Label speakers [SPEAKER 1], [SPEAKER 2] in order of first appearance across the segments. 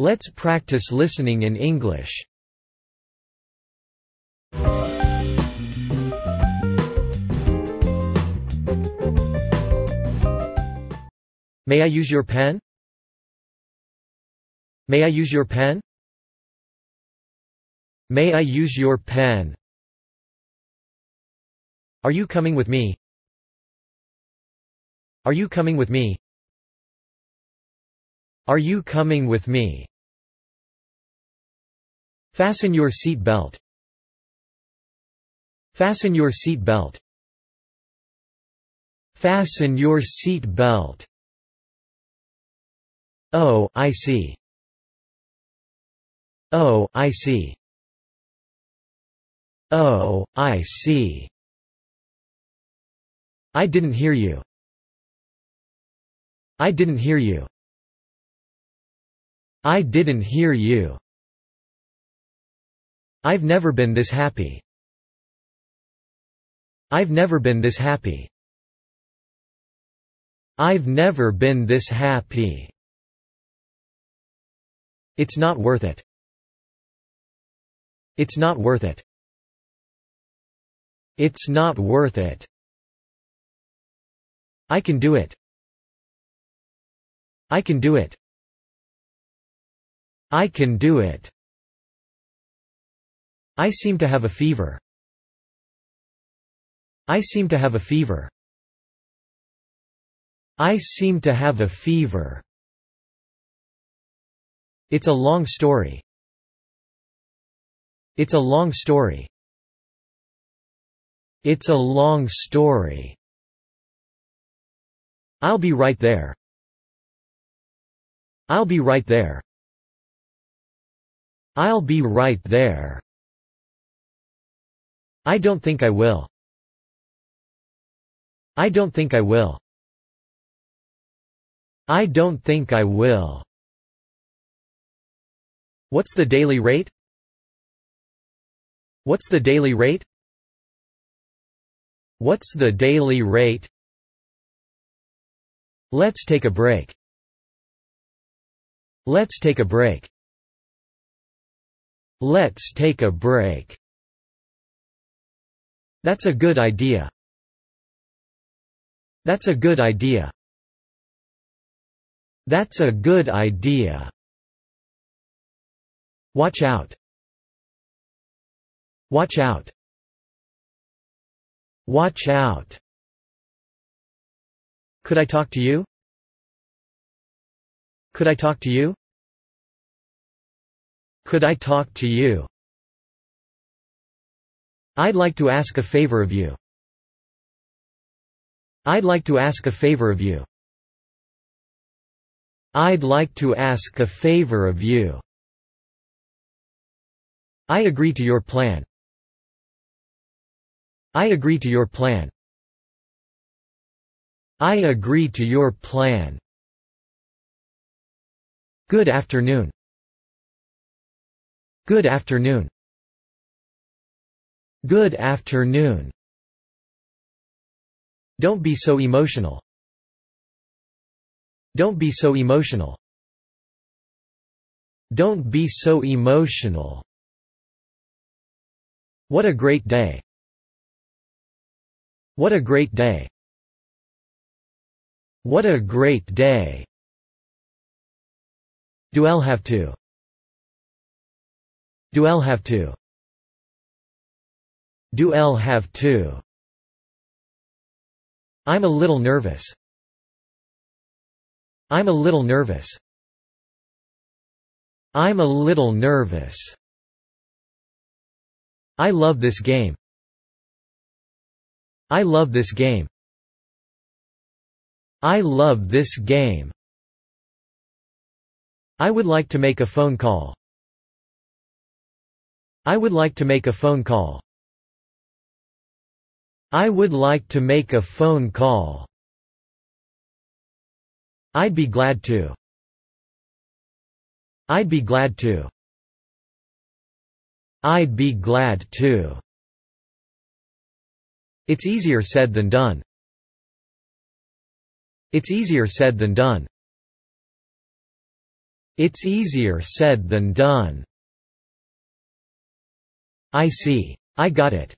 [SPEAKER 1] Let's practice listening in English. May I use your pen? May I use your pen? May I use your pen? Are you coming with me? Are you coming with me? Are you coming with me? Fasten your seat belt. Fasten your seat belt. Fasten your seat belt. Oh, I see. Oh, I see. Oh, I see. I didn't hear you. I didn't hear you. I didn't hear you. I've never been this happy. I've never been this happy. I've never been this happy. It's not worth it. It's not worth it. It's not worth it. I can do it. I can do it. I can do it. I seem to have a fever. I seem to have a fever. I seem to have a fever. It's a long story. It's a long story. It's a long story. I'll be right there. I'll be right there. I'll be right there. I don't think I will. I don't think I will. I don't think I will. What's the daily rate? What's the daily rate? What's the daily rate? Let's take a break. Let's take a break. Let's take a break. That's a good idea. That's a good idea. That's a good idea. Watch out. Watch out. Watch out. Could I talk to you? Could I talk to you? Could I talk to you? I'd like to ask a favor of you. I'd like to ask a favor of you. I'd like to ask a favor of you. I agree to your plan. I agree to your plan. I agree to your plan. Good afternoon. Good afternoon. Good afternoon. Don't be so emotional. Don't be so emotional. Don't be so emotional. What a great day. What a great day. What a great day. Do i have to? Do i have to? Do L have to? I'm a little nervous. I'm a little nervous. I'm a little nervous. I love this game. I love this game. I love this game. I would like to make a phone call. I would like to make a phone call. I would like to make a phone call. I'd be glad to. I'd be glad to. I'd be glad to. It's easier said than done. It's easier said than done. It's easier said than done. I see. I got it.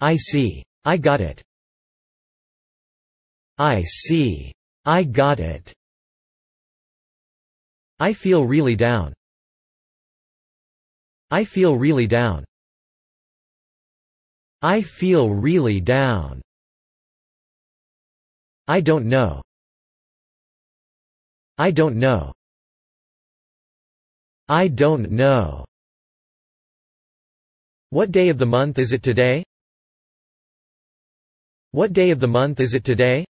[SPEAKER 1] I see. I got it. I see. I got it. I feel really down. I feel really down. I feel really down. I don't know. I don't know. I don't know. What day of the month is it today? What day of the month is it today?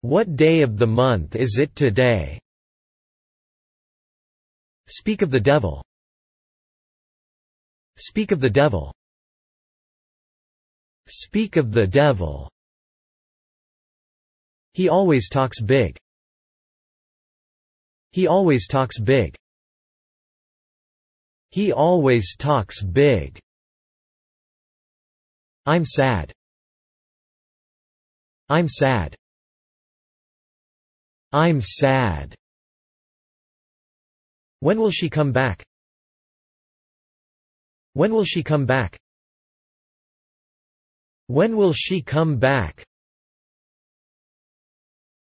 [SPEAKER 1] What day of the month is it today? Speak of the devil. Speak of the devil. Speak of the devil. He always talks big. He always talks big. He always talks big. I'm sad. I'm sad. I'm sad. When will she come back? When will she come back? When will she come back?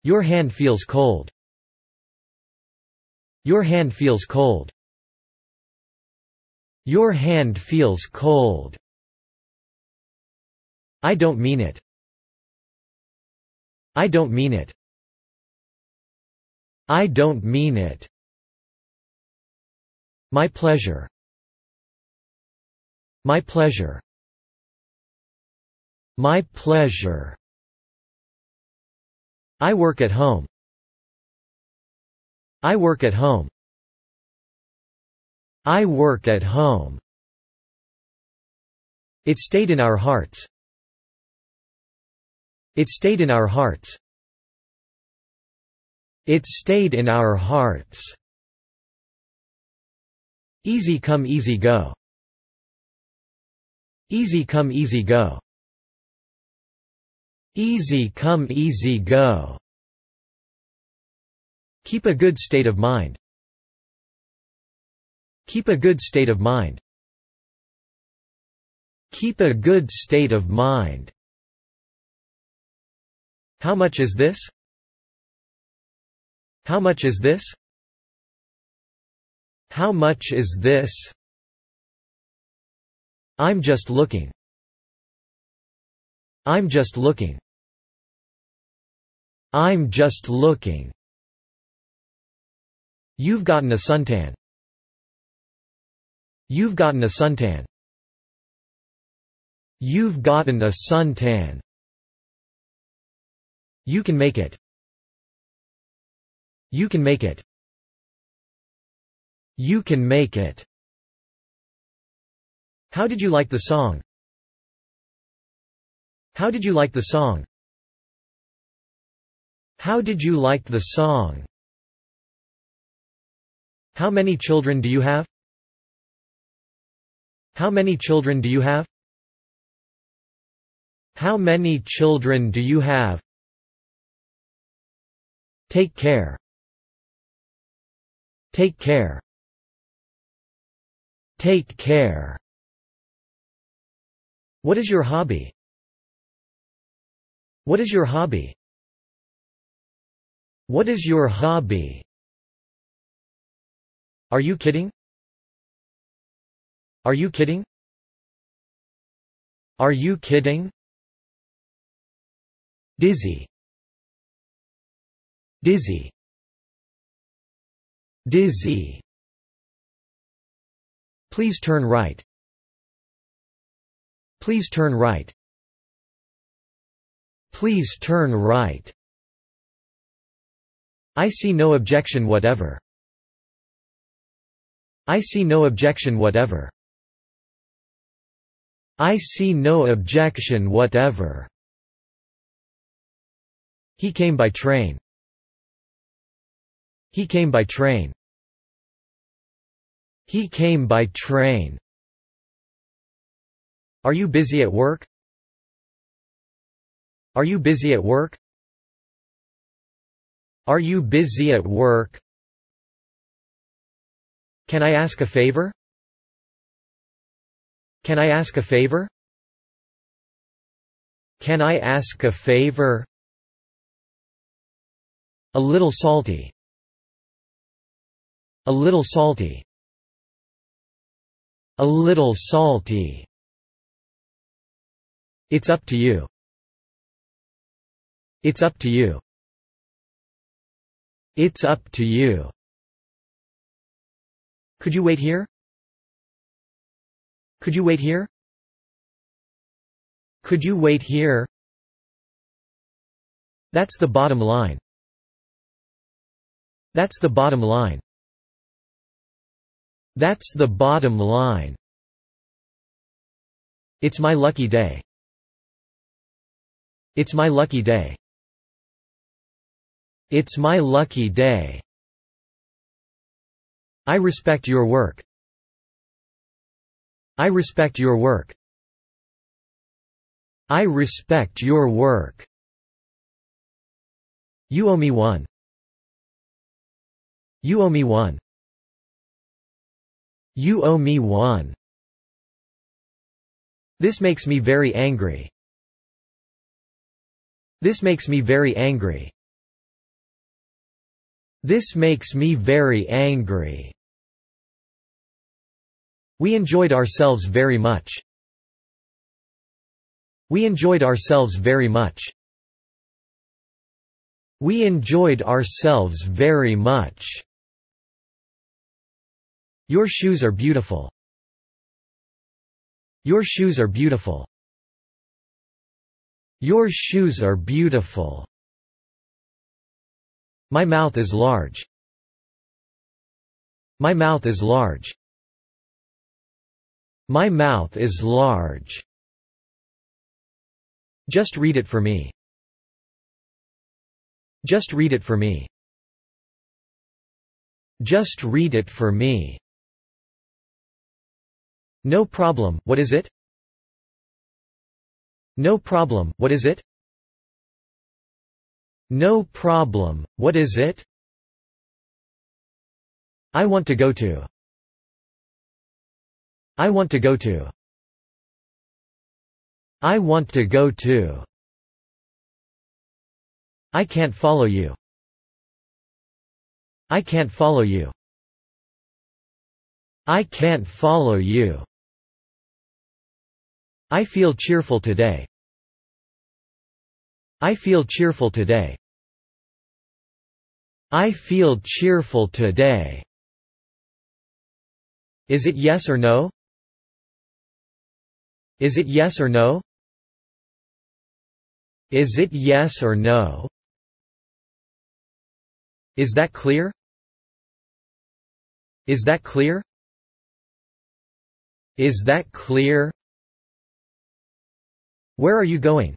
[SPEAKER 1] Your hand feels cold. Your hand feels cold. Your hand feels cold. I don't mean it. I don't mean it. I don't mean it. My pleasure. My pleasure. My pleasure. I work at home. I work at home. I work at home. It stayed in our hearts. It stayed in our hearts. It stayed in our hearts. Easy come easy go. Easy come easy go. Easy come easy go. Keep a good state of mind. Keep a good state of mind. Keep a good state of mind. How much is this? How much is this? How much is this? I'm just looking. I'm just looking. I'm just looking. You've gotten a suntan. You've gotten a suntan. You've gotten a suntan. You can make it. You can make it. You can make it. How did you like the song? How did you like the song? How did you like the song? How many children do you have? How many children do you have? How many children do you have? Take care. Take care. Take care. What is your hobby? What is your hobby? What is your hobby? Are you kidding? Are you kidding? Are you kidding? Dizzy. Dizzy. Dizzy. Please turn right. Please turn right. Please turn right. I see no objection whatever. I see no objection whatever. I see no objection whatever. He came by train. He came by train. He came by train. Are you busy at work? Are you busy at work? Are you busy at work? Can I ask a favor? Can I ask a favor? Can I ask a favor? A little salty. A little salty. A little salty. It's up to you. It's up to you. It's up to you. Could you wait here? Could you wait here? Could you wait here? That's the bottom line. That's the bottom line. That's the bottom line. It's my lucky day. It's my lucky day. It's my lucky day. I respect your work. I respect your work. I respect your work. You owe me one. You owe me one. You owe me one. This makes me very angry. This makes me very angry. This makes me very angry. We enjoyed ourselves very much. We enjoyed ourselves very much. We enjoyed ourselves very much. Your shoes are beautiful. Your shoes are beautiful. Your shoes are beautiful. My mouth is large. My mouth is large. My mouth is large. Just read it for me. Just read it for me. Just read it for me. No problem, what is it? No problem, what is it? No problem, what is it? I want to go to. I want to go to. I want to go to. I can't follow you. I can't follow you. I can't follow you. I feel cheerful today. I feel cheerful today. I feel cheerful today. Is it yes or no? Is it yes or no? Is it yes or no? Is that clear? Is that clear? Is that clear? Where are you going?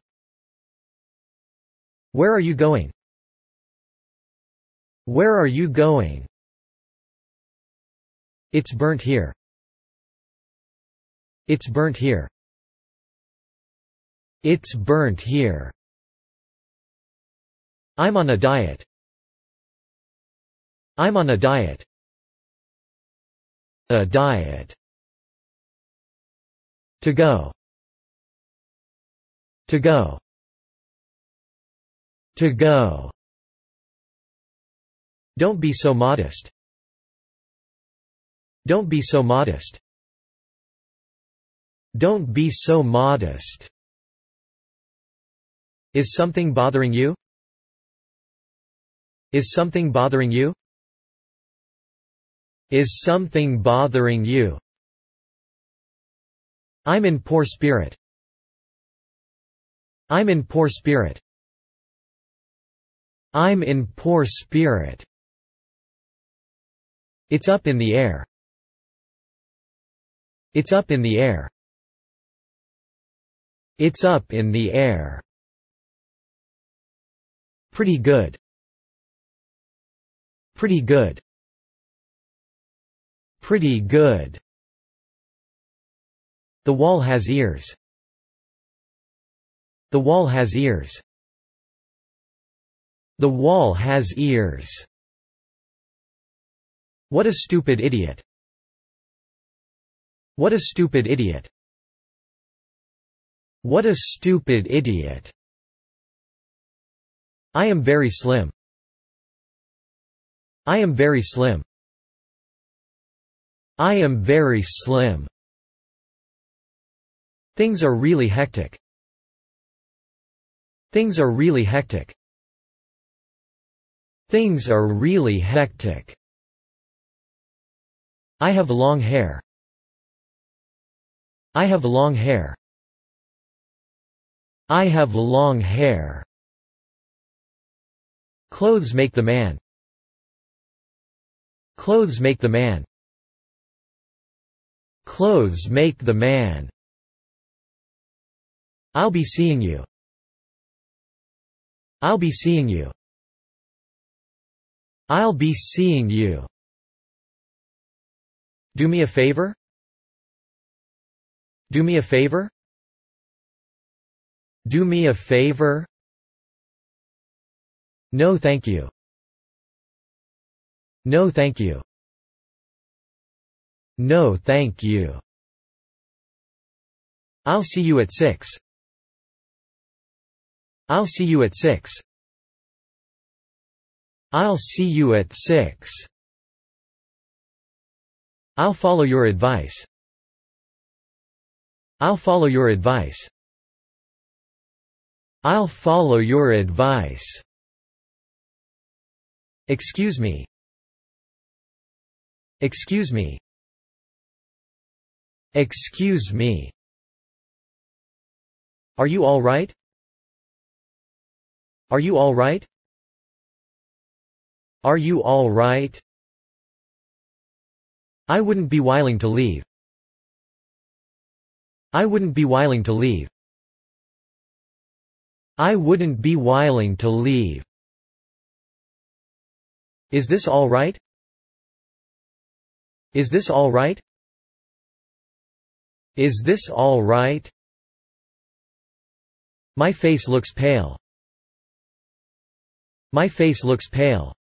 [SPEAKER 1] Where are you going? Where are you going? It's burnt here. It's burnt here. It's burnt here. I'm on a diet. I'm on a diet. A diet. To go. To go. To go. Don't be so modest. Don't be so modest. Don't be so modest. Is something bothering you? Is something bothering you? Is something bothering you? I'm in poor spirit. I'm in poor spirit. I'm in poor spirit. It's up in the air. It's up in the air. It's up in the air. Pretty good. Pretty good. Pretty good. The wall has ears. The wall has ears. The wall has ears. What a stupid idiot. What a stupid idiot. What a stupid idiot. I am very slim. I am very slim. I am very slim. Things are really hectic. Things are really hectic. Things are really hectic. I have long hair. I have long hair. I have long hair. Clothes make the man. Clothes make the man. Clothes make the man. I'll be seeing you. I'll be seeing you. I'll be seeing you. Do me a favor? Do me a favor? Do me a favor? No thank you. No thank you. No thank you. I'll see you at 6. I'll see you at 6. I'll see you at 6. I'll follow your advice. I'll follow your advice. I'll follow your advice. Excuse me. Excuse me. Excuse me. Are you all right? Are you all right? Are you all right? I wouldn't be wiling to leave. I wouldn't be wiling to leave. I wouldn't be wiling to leave. Is this all right? Is this all right? Is this all right? My face looks pale. My face looks pale.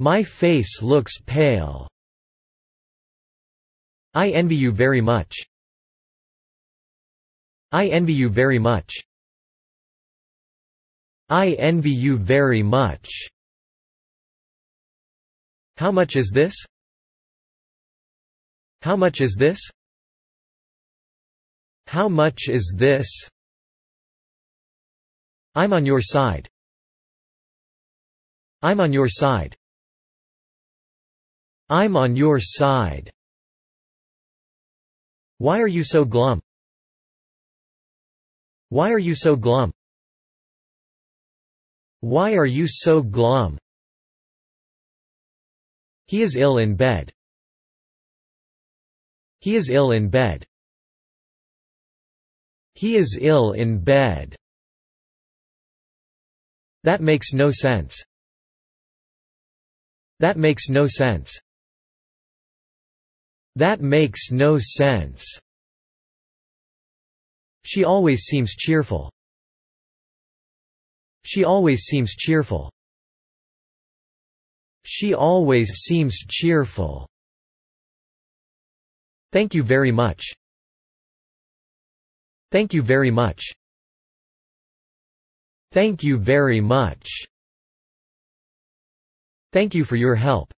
[SPEAKER 1] My face looks pale. I envy you very much. I envy you very much. I envy you very much. How much is this? How much is this? How much is this? I'm on your side. I'm on your side. I'm on your side. Why are you so glum? Why are you so glum? Why are you so glum? He is ill in bed. He is ill in bed. He is ill in bed. That makes no sense. That makes no sense. That makes no sense. She always seems cheerful. She always seems cheerful. She always seems cheerful. Thank you very much. Thank you very much. Thank you very much. Thank you for your help.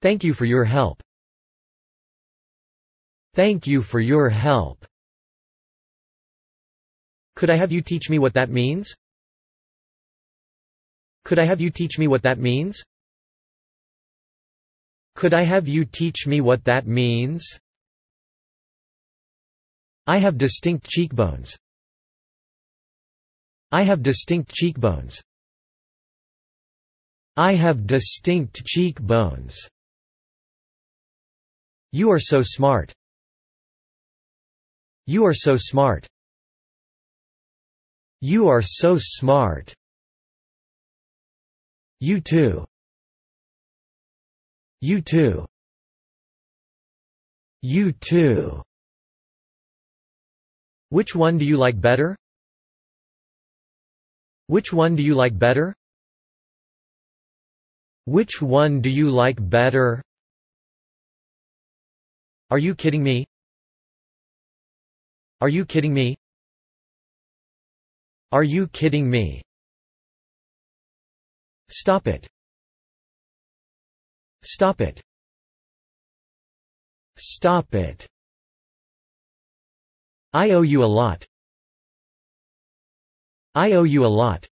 [SPEAKER 1] Thank you for your help. Thank you for your help. Could I have you teach me what that means? Could I have you teach me what that means? Could I have you teach me what that means? I have distinct cheekbones. I have distinct cheekbones. I have distinct cheekbones. You are so smart. You are so smart. You are so smart. You too. You too. You too. Which one do you like better? Which one do you like better? Which one do you like better? Are you kidding me? Are you kidding me? Are you kidding me? Stop it. Stop it. Stop it. I owe you a lot. I owe you a lot.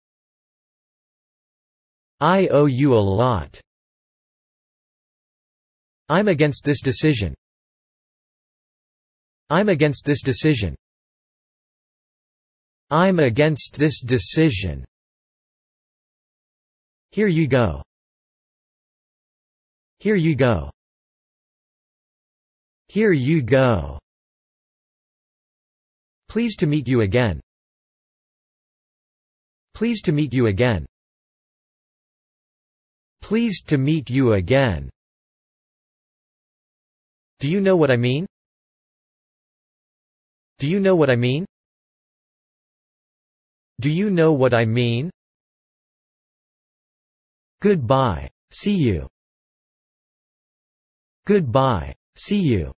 [SPEAKER 1] I owe you a lot. I'm against this decision. I'm against this decision. I'm against this decision. Here you go. Here you go. Here you go. Pleased to meet you again. Pleased to meet you again. Pleased to meet you again. Do you know what I mean? Do you know what I mean? Do you know what I mean? Goodbye. See you. Goodbye. See you.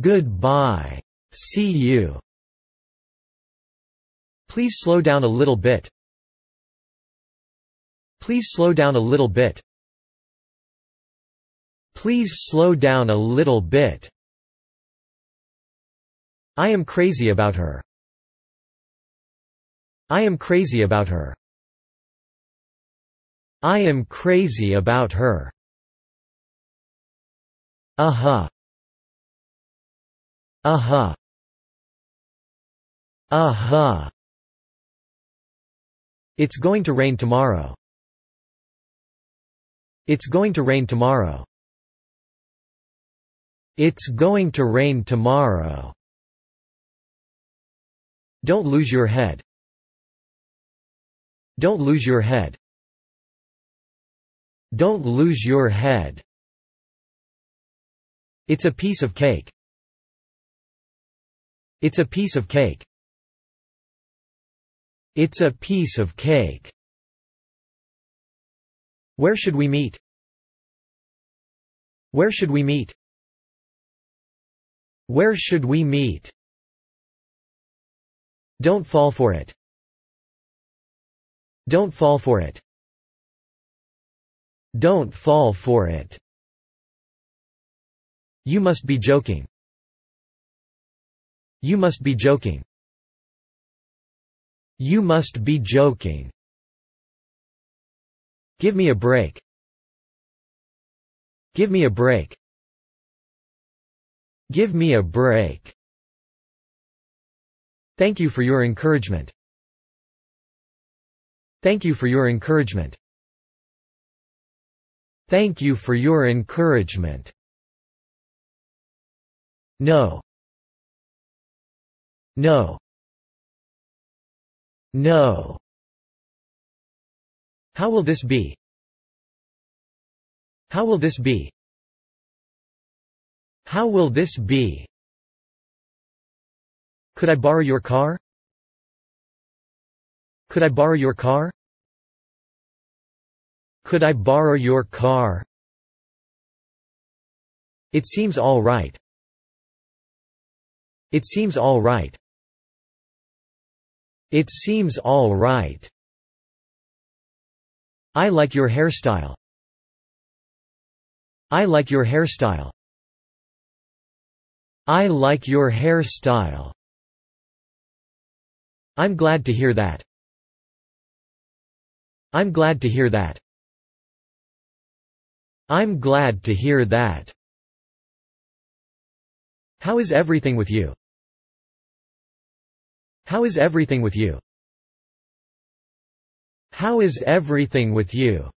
[SPEAKER 1] Goodbye. See you. Please slow down a little bit. Please slow down a little bit. Please slow down a little bit. I am crazy about her. I am crazy about her. I am crazy about her. Uh-huh. Uh-huh. Uh-huh. It's going to rain tomorrow. It's going to rain tomorrow. It's going to rain tomorrow. Don't lose your head. Don't lose your head. Don't lose your head. It's a piece of cake. It's a piece of cake. It's a piece of cake. Where should we meet? Where should we meet? Where should we meet? Don't fall for it. Don't fall for it. Don't fall for it. You must be joking. You must be joking. You must be joking. Give me a break. Give me a break. Give me a break. Thank you for your encouragement. Thank you for your encouragement. Thank you for your encouragement. No. No. No. How will this be? How will this be? How will this be? Could I borrow your car? Could I borrow your car? Could I borrow your car? It seems all right. It seems all right. It seems all right. I like your hairstyle. I like your hairstyle. I like your hairstyle. I'm glad to hear that. I'm glad to hear that. I'm glad to hear that. How is everything with you? How is everything with you? How is everything with you?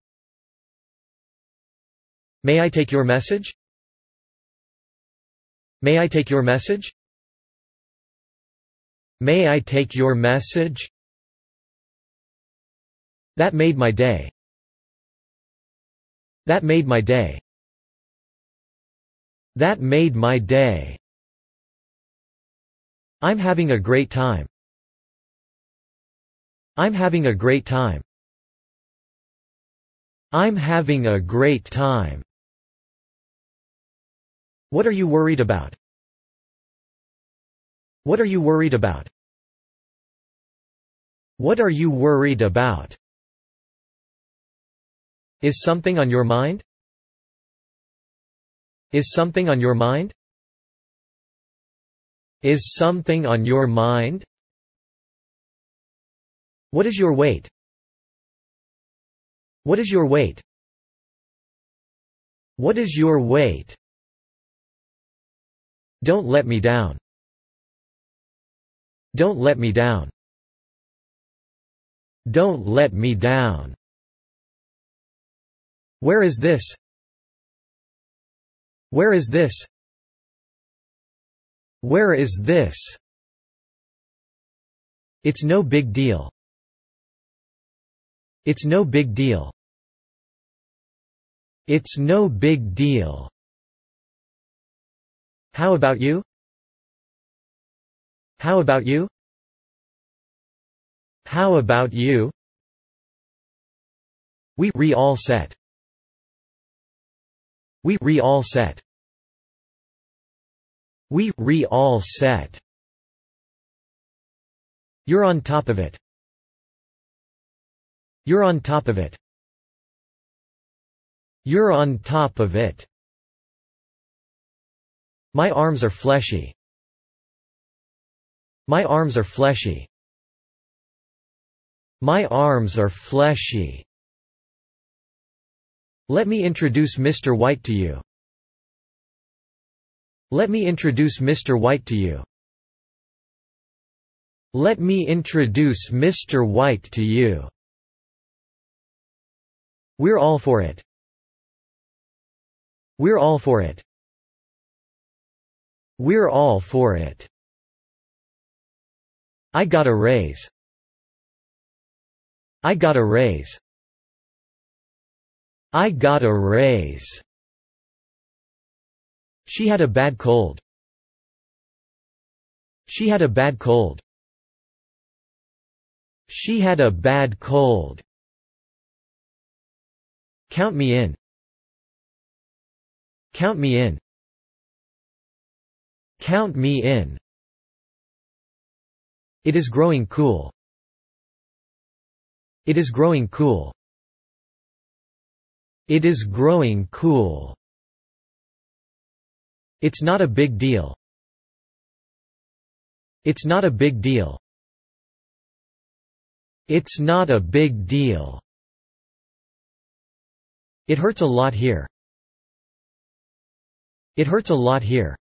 [SPEAKER 1] May I take your message? May I take your message? May I take your message? That made my day. That made my day. That made my day. I'm having a great time. I'm having a great time. I'm having a great time. What are you worried about? What are you worried about? What are you worried about? Is something on your mind? Is something on your mind? Is something on your mind? What is your weight? What is your weight? What is your weight? Don't let me down. Don't let me down. Don't let me down. Where is this? Where is this? Where is this? It's no big deal. It's no big deal. It's no big deal. How about you? How about you? How about you? We re all set. We re all set. We re all set. You're on top of it. You're on top of it. You're on top of it. My arms are fleshy. My arms are fleshy. My arms are fleshy. Let me introduce Mr. White to you. Let me introduce Mr. White to you. Let me introduce Mr. White to you. We're all for it. We're all for it. We're all for it. I got a raise. I got a raise. I got a raise. She had a bad cold. She had a bad cold. She had a bad cold. Count me in. Count me in. Count me in. It is growing cool. It is growing cool. It is growing cool. It's not a big deal. It's not a big deal. It's not a big deal. It hurts a lot here. It hurts a lot here.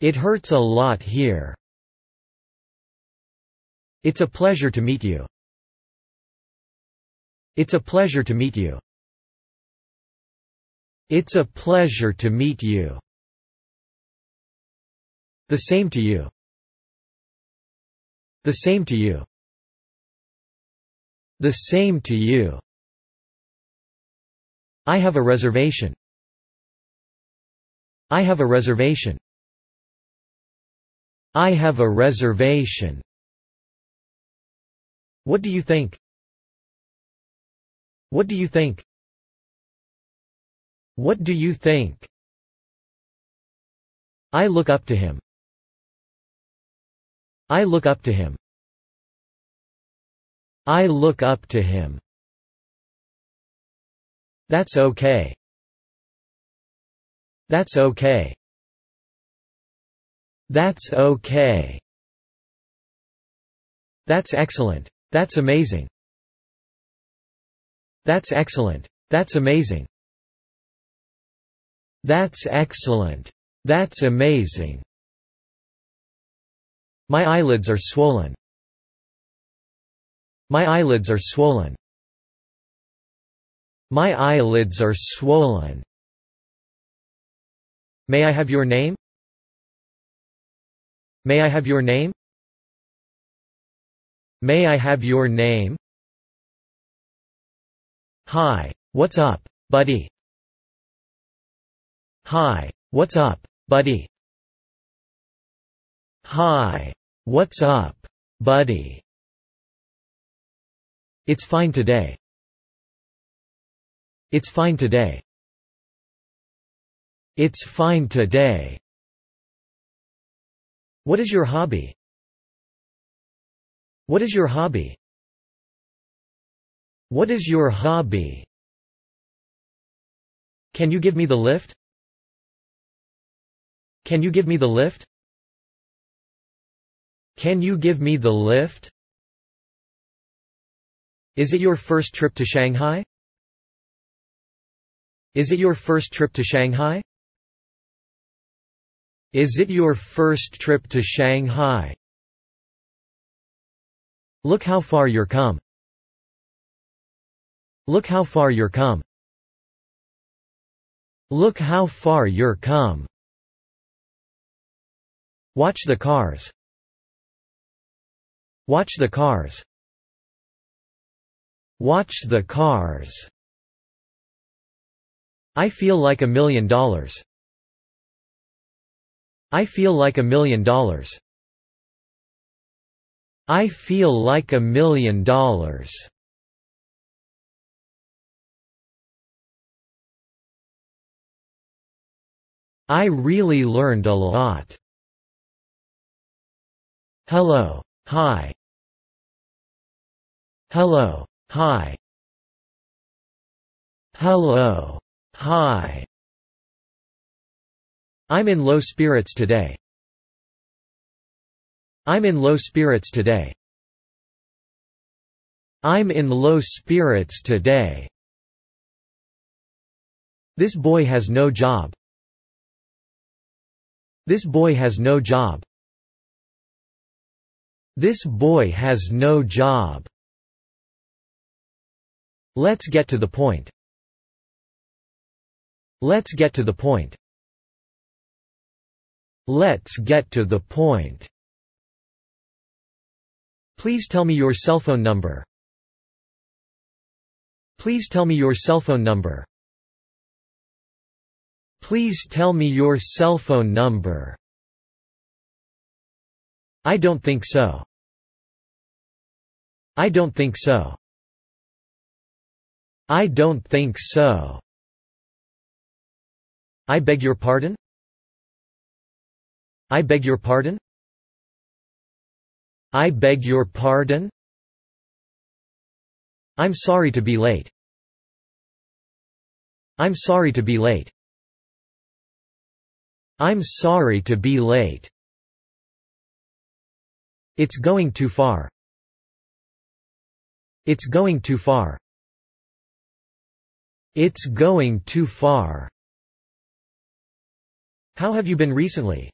[SPEAKER 1] It hurts a lot here. It's a pleasure to meet you. It's a pleasure to meet you. It's a pleasure to meet you. The same to you. The same to you. The same to you. I have a reservation. I have a reservation. I have a reservation. What do you think? What do you think? What do you think? I look up to him. I look up to him. I look up to him. That's okay. That's okay. That's okay. That's excellent. That's amazing. That's excellent. That's amazing. That's excellent. That's amazing. My eyelids are swollen. My eyelids are swollen. My eyelids are swollen. May I have your name? May I have your name? May I have your name? Hi. What's up, buddy? Hi. What's up, buddy? Hi. What's up, buddy? It's fine today. It's fine today. It's fine today. What is your hobby? What is your hobby? What is your hobby? Can you give me the lift? Can you give me the lift? Can you give me the lift? Is it your first trip to Shanghai? Is it your first trip to Shanghai? Is it your first trip to Shanghai? Look how far you're come. Look how far you're come. Look how far you're come. Watch the cars. Watch the cars. Watch the cars. I feel like a million dollars. I feel like a million dollars. I feel like a million dollars. I really learned a lot. Hello. Hi. Hello. Hi. Hello. Hi. I'm in low spirits today. I'm in low spirits today. I'm in low spirits today. This boy has no job. This boy has no job. This boy has no job. Let's get to the point. Let's get to the point. Let's get to the point. Please tell me your cell phone number. Please tell me your cell phone number. Please tell me your cell phone number. I don't think so. I don't think so. I don't think so. I beg your pardon? I beg your pardon? I beg your pardon? I'm sorry to be late. I'm sorry to be late. I'm sorry to be late. It's going too far. It's going too far. It's going too far. How have you been recently?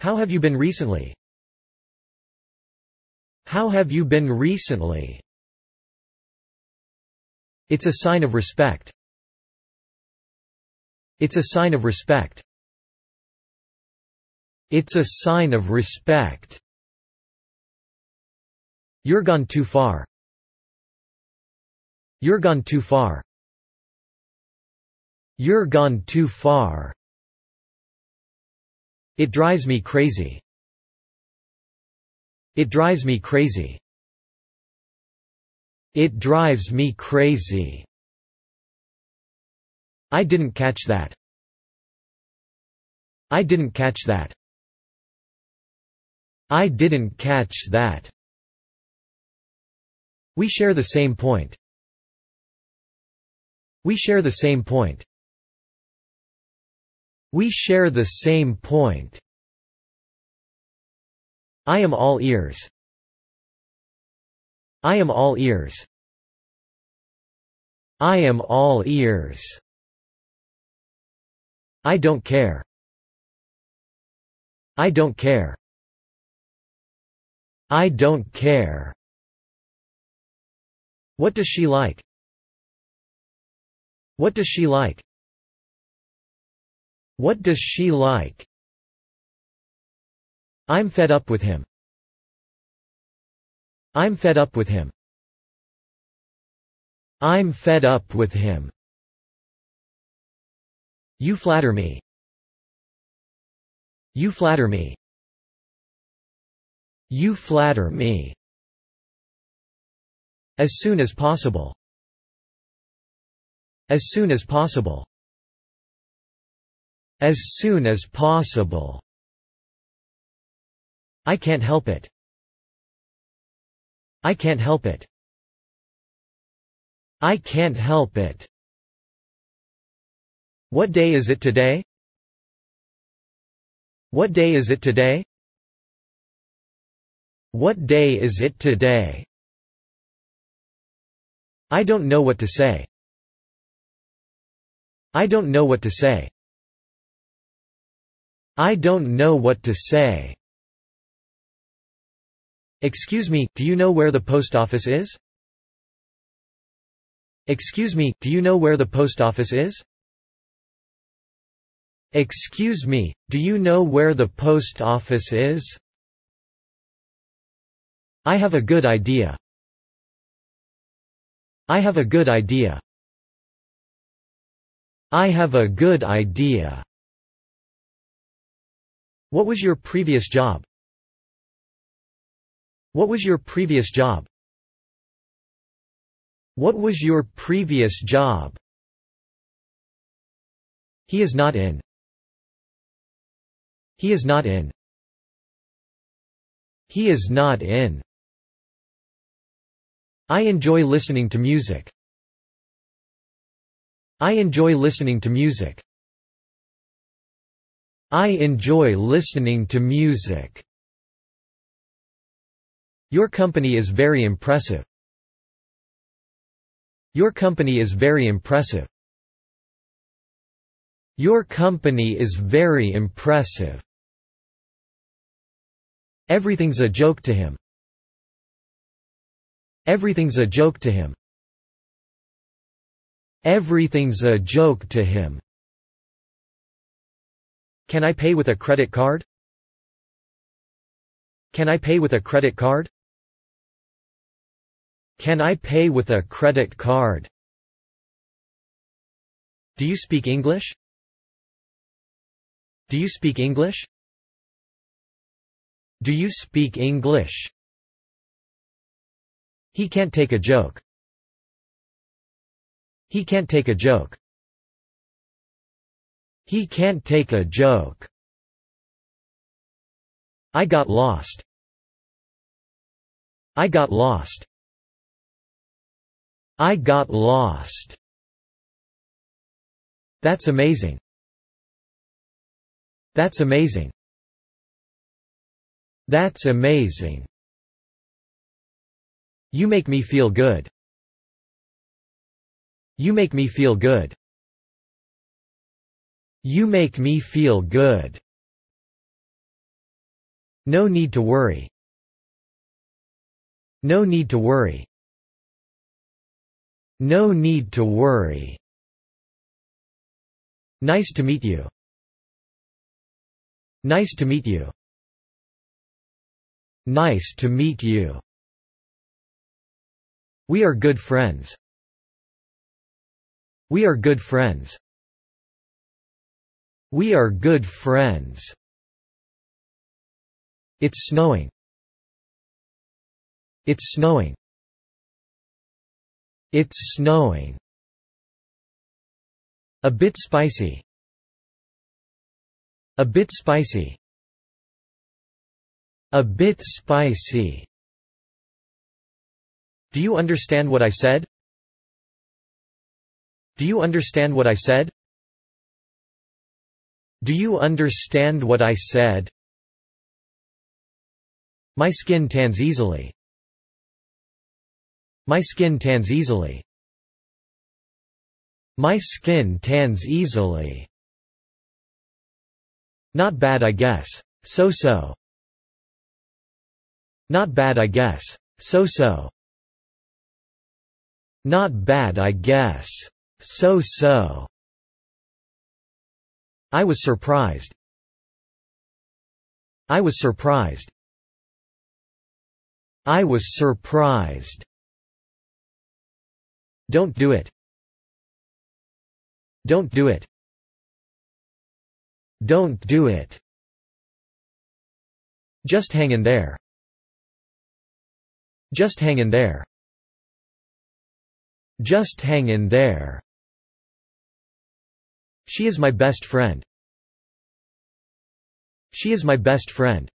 [SPEAKER 1] How have you been recently? How have you been recently? It's a sign of respect. It's a sign of respect. It's a sign of respect. You're gone too far. You're gone too far. You're gone too far. It drives me crazy. It drives me crazy. It drives me crazy. I didn't catch that. I didn't catch that. I didn't catch that. We share the same point. We share the same point. We share the same point. I am all ears. I am all ears. I am all ears. I don't care. I don't care. I don't care. What does she like? What does she like? What does she like? I'm fed up with him. I'm fed up with him. I'm fed up with him. You flatter me. You flatter me. You flatter me. As soon as possible. As soon as possible. As soon as possible. I can't help it. I can't help it. I can't help it. What day is it today? What day is it today? What day is it today? I don't know what to say. I don't know what to say. I don't know what to say. Excuse me, do you know where the post office is? Excuse me, do you know where the post office is? Excuse me, do you know where the post office is? I have a good idea. I have a good idea. I have a good idea. What was your previous job? What was your previous job? What was your previous job? He is not in. He is not in. He is not in. I enjoy listening to music. I enjoy listening to music. I enjoy listening to music. Your company is very impressive. Your company is very impressive. Your company is very impressive. Everything's a joke to him. Everything's a joke to him. Everything's a joke to him. Can I pay with a credit card? Can I pay with a credit card? Can I pay with a credit card? Do you speak English? Do you speak English? Do you speak English? He can't take a joke. He can't take a joke. He can't take a joke. I got lost. I got lost. I got lost. That's amazing. That's amazing. That's amazing. You make me feel good. You make me feel good. You make me feel good. No need to worry. No need to worry. No need to worry. Nice to meet you. Nice to meet you. Nice to meet you. We are good friends. We are good friends. We are good friends. It's snowing. It's snowing. It's snowing. A bit spicy. A bit spicy. A bit spicy. Do you understand what I said? Do you understand what I said? Do you understand what I said? My skin tans easily. My skin tans easily. My skin tans easily. Not bad I guess. So-so. Not bad I guess. So-so. Not bad I guess. So-so. I was surprised. I was surprised. I was surprised. Don't do it. Don't do it. Don't do it. Just hang in there. Just hang in there. Just hang in there. She is my best friend. She is my best friend.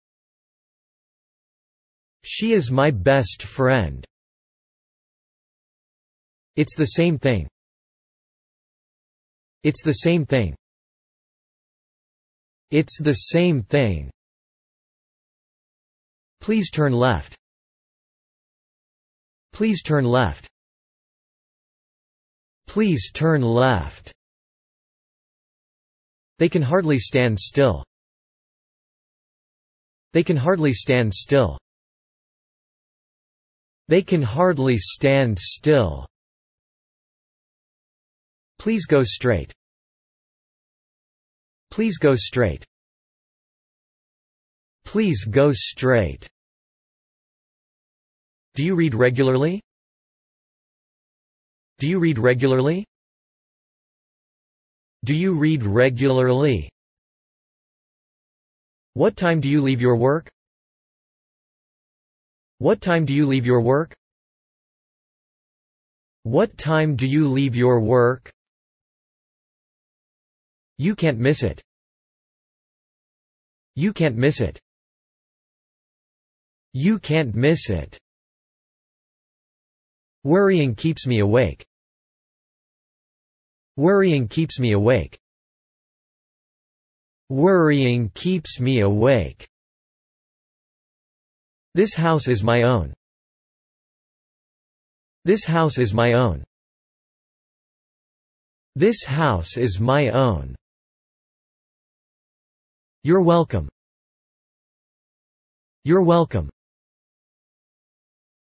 [SPEAKER 1] She is my best friend. It's the same thing. It's the same thing. It's the same thing. Please turn left. Please turn left. Please turn left. They can hardly stand still. They can hardly stand still. They can hardly stand still. Please go straight. Please go straight. Please go straight. Do you read regularly? Do you read regularly? Do you read regularly? What time do you leave your work? What time do you leave your work? What time do you leave your work? You can't miss it. You can't miss it. You can't miss it. Worrying keeps me awake. Worrying keeps me awake. Worrying keeps me awake. This house is my own. This house is my own. This house is my own. You're welcome. You're welcome.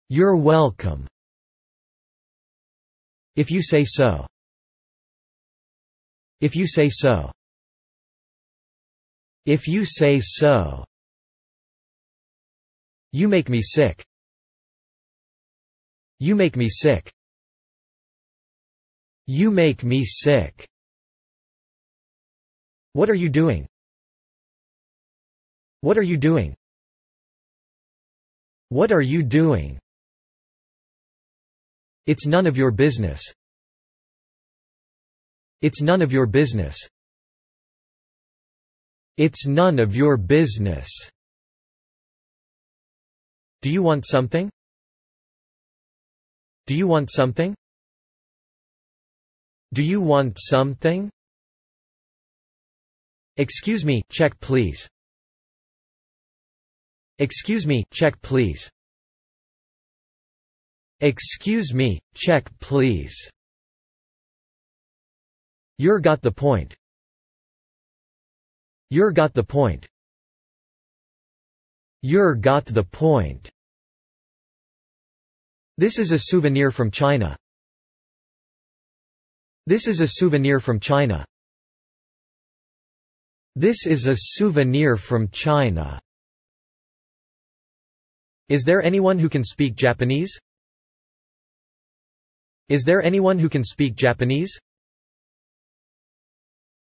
[SPEAKER 1] You're welcome. If you say so. If you say so. If you say so. You make me sick. You make me sick. You make me sick. What are you doing? What are you doing? What are you doing? It's none of your business. It's none of your business. It's none of your business. Do you want something? Do you want something? Do you want something? Excuse me, check please. Excuse me, check please. Excuse me, check please. You're got the point. You're got the point. You're got the point. This is a souvenir from China. This is a souvenir from China. This is a souvenir from China. Is there anyone who can speak Japanese? Is there anyone who can speak Japanese?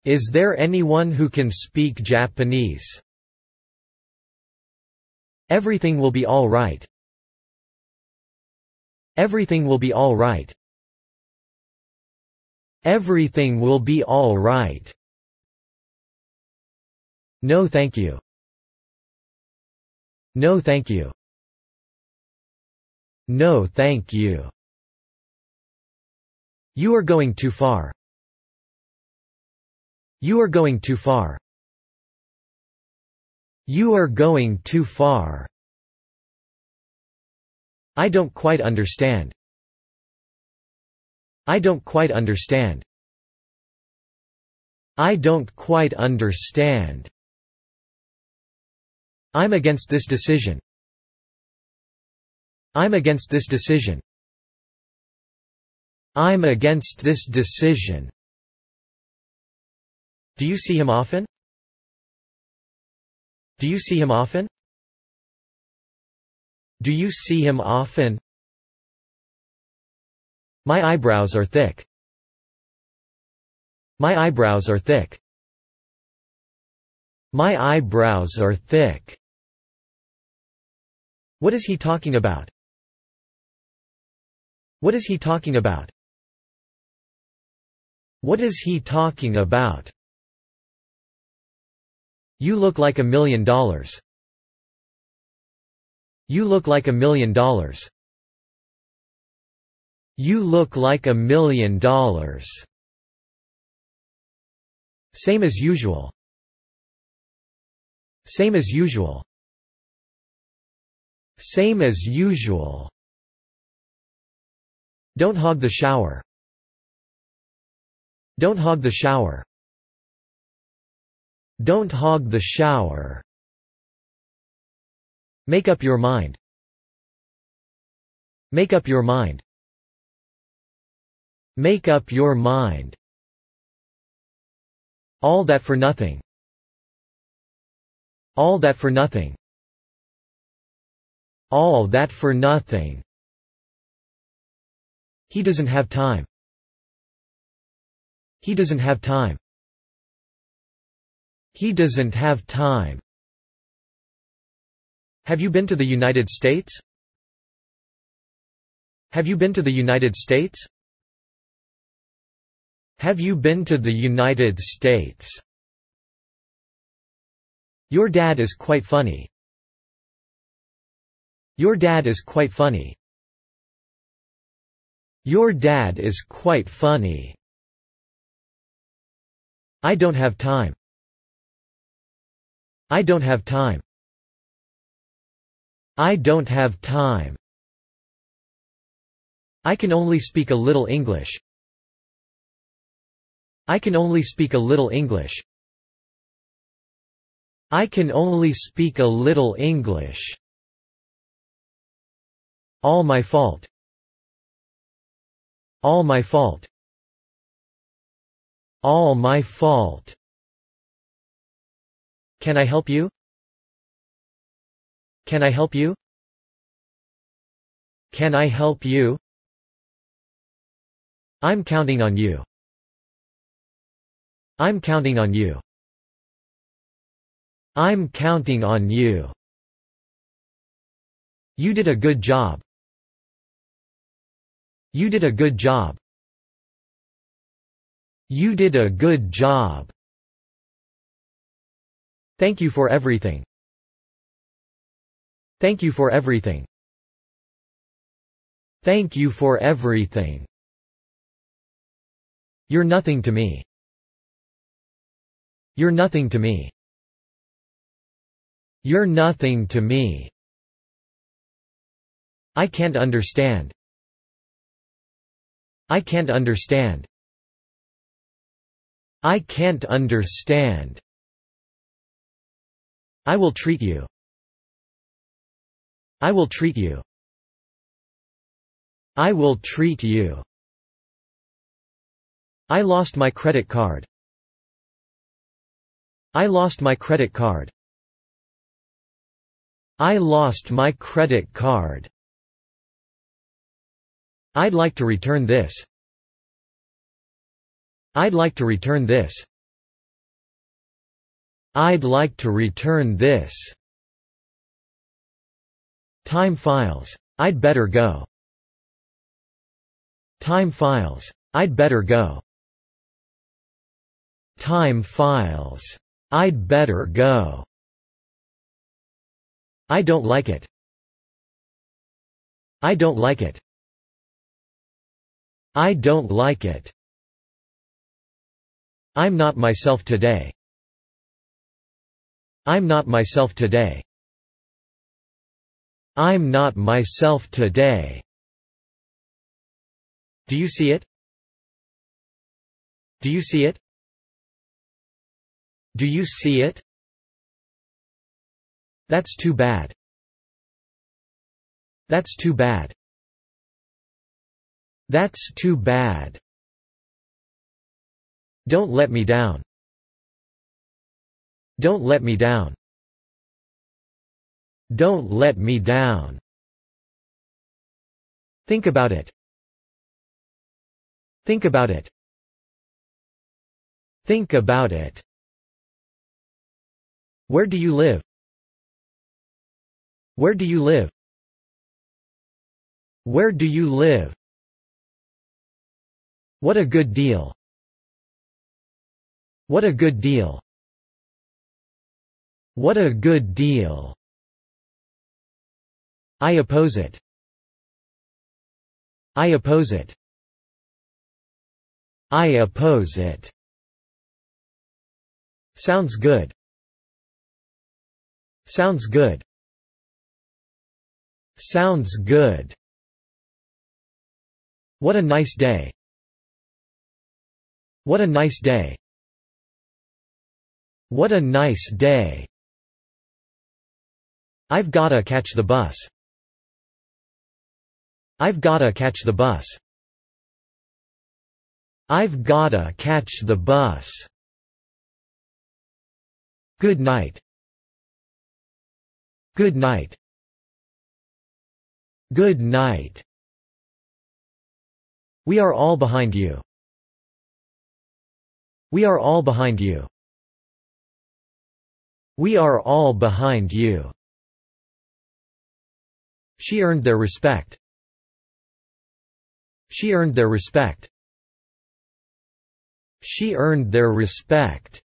[SPEAKER 1] Is there anyone who can speak Japanese? Everything will be all right. Everything will be all right. Everything will be all right. No thank you. No thank you. No thank you. You are going too far. You are going too far. You are going too far. I don't quite understand. I don't quite understand. I don't quite understand. I'm against this decision. I'm against this decision. I'm against this decision. Do you see him often? Do you see him often? Do you see him often? My eyebrows are thick. My eyebrows are thick. My eyebrows are thick. What is he talking about? What is he talking about? What is he talking about? You look like a million dollars. You look like a million dollars. You look like a million dollars. Same as usual. Same as usual. Same as usual. Don't hog the shower. Don't hog the shower. Don't hog the shower. Make up your mind. Make up your mind. Make up your mind. All that for nothing. All that for nothing. All that for nothing. He doesn't have time. He doesn't have time. He doesn't have time. Have you been to the United States? Have you been to the United States? Have you been to the United States? Your dad is quite funny. Your dad is quite funny. Your dad is quite funny. I don't have time. I don't have time. I don't have time. I can only speak a little English. I can only speak a little English. I can only speak a little English. All my fault. All my fault. All my fault. Can I help you? Can I help you? Can I help you? I'm counting on you. I'm counting on you. I'm counting on you. You did a good job. You did a good job. You did a good job. Thank you for everything. Thank you for everything. Thank you for everything. You're nothing to me. You're nothing to me. You're nothing to me. I can't understand. I can't understand. I can't understand. I will treat you. I will treat you. I will treat you. I lost my credit card. I lost my credit card. I lost my credit card. I'd like to return this. I'd like to return this. I'd like to return this. Time files. I'd better go. Time files. I'd better go. Time files. I'd better go. I don't like it. I don't like it. I don't like it. I'm not myself today. I'm not myself today. I'm not myself today. Do you see it? Do you see it? Do you see it? That's too bad. That's too bad. That's too bad. Don't let me down. Don't Let Me Down. Don't Let Me Down. Think about it. Think about it. Think about it. Where do you live? Where do you live? Where do you live? What a good deal. What a good deal. What a good deal. I oppose it. I oppose it. I oppose it. Sounds good. Sounds good. Sounds good. What a nice day. What a nice day. What a nice day. I've gotta catch the bus. I've gotta catch the bus. I've gotta catch the bus. Good night. Good night. Good night. We are all behind you. We are all behind you. We are all behind you. She earned their respect. She earned their respect. She earned their respect.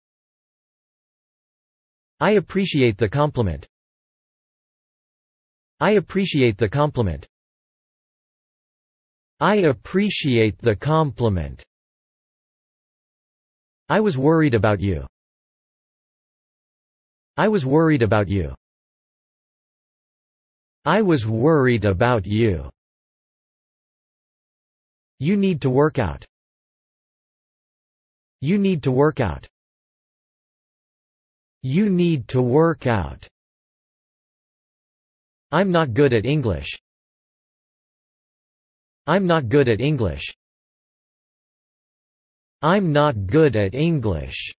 [SPEAKER 1] I appreciate the compliment. I appreciate the compliment. I appreciate the compliment. I was worried about you. I was worried about you. I was worried about you. You need to work out. You need to work out. You need to work out. I'm not good at English. I'm not good at English. I'm not good at English.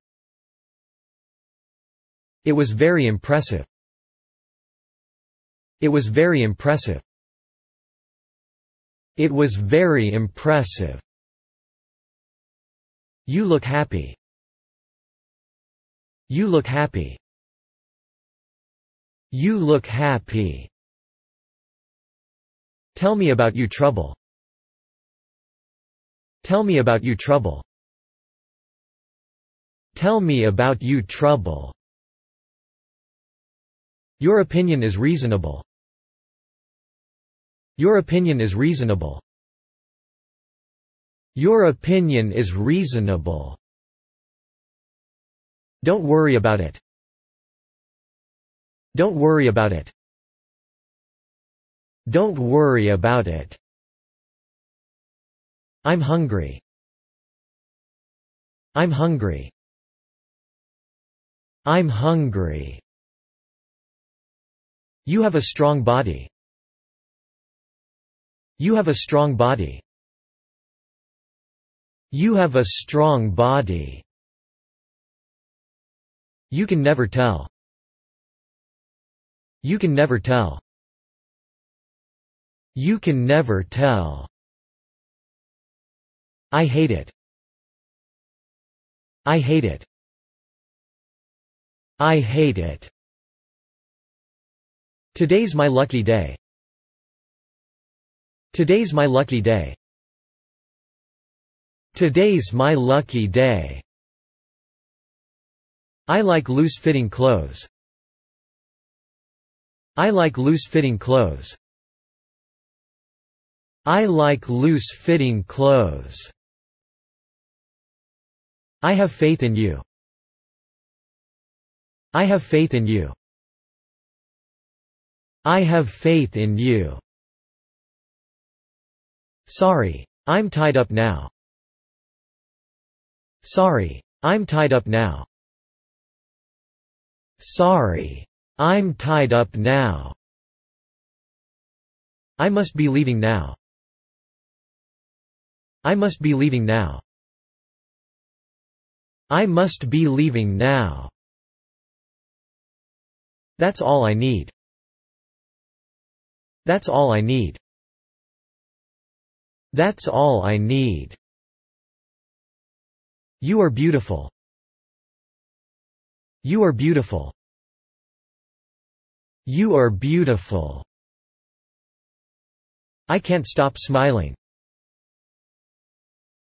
[SPEAKER 1] It was very impressive. It was very impressive. It was very impressive. You look happy. You look happy. You look happy. Tell me about you trouble. Tell me about you trouble. Tell me about you trouble. Your opinion is reasonable. Your opinion is reasonable. Your opinion is reasonable. Don't worry about it. Don't worry about it. Don't worry about it. I'm hungry. I'm hungry. I'm hungry. You have a strong body. You have a strong body. You have a strong body. You can never tell. You can never tell. You can never tell. I hate it. I hate it. I hate it. Today's my lucky day. Today's my lucky day. Today's my lucky day. I like loose-fitting clothes. I like loose-fitting clothes. I like loose-fitting clothes. I have faith in you. I have faith in you. I have faith in you. Sorry. I'm tied up now. Sorry. I'm tied up now. Sorry. I'm tied up now. I must be leaving now. I must be leaving now. I must be leaving now. That's all I need. That's all I need. That's all I need. You are beautiful. You are beautiful. You are beautiful. I can't stop smiling.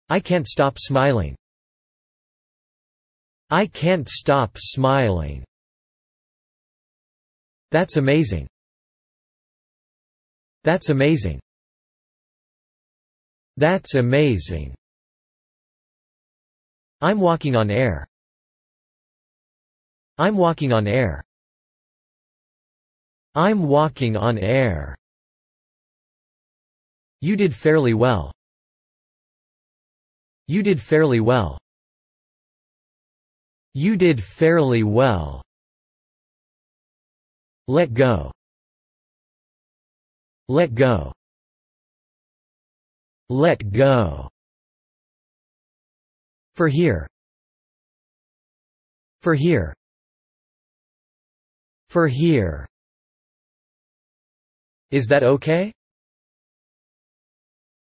[SPEAKER 1] I can't stop smiling. I can't stop smiling. That's amazing. That's amazing. That's amazing. I'm walking on air. I'm walking on air. I'm walking on air. You did fairly well. You did fairly well. You did fairly well. Let go. Let go. Let go. For here. For here. For here. Is that okay?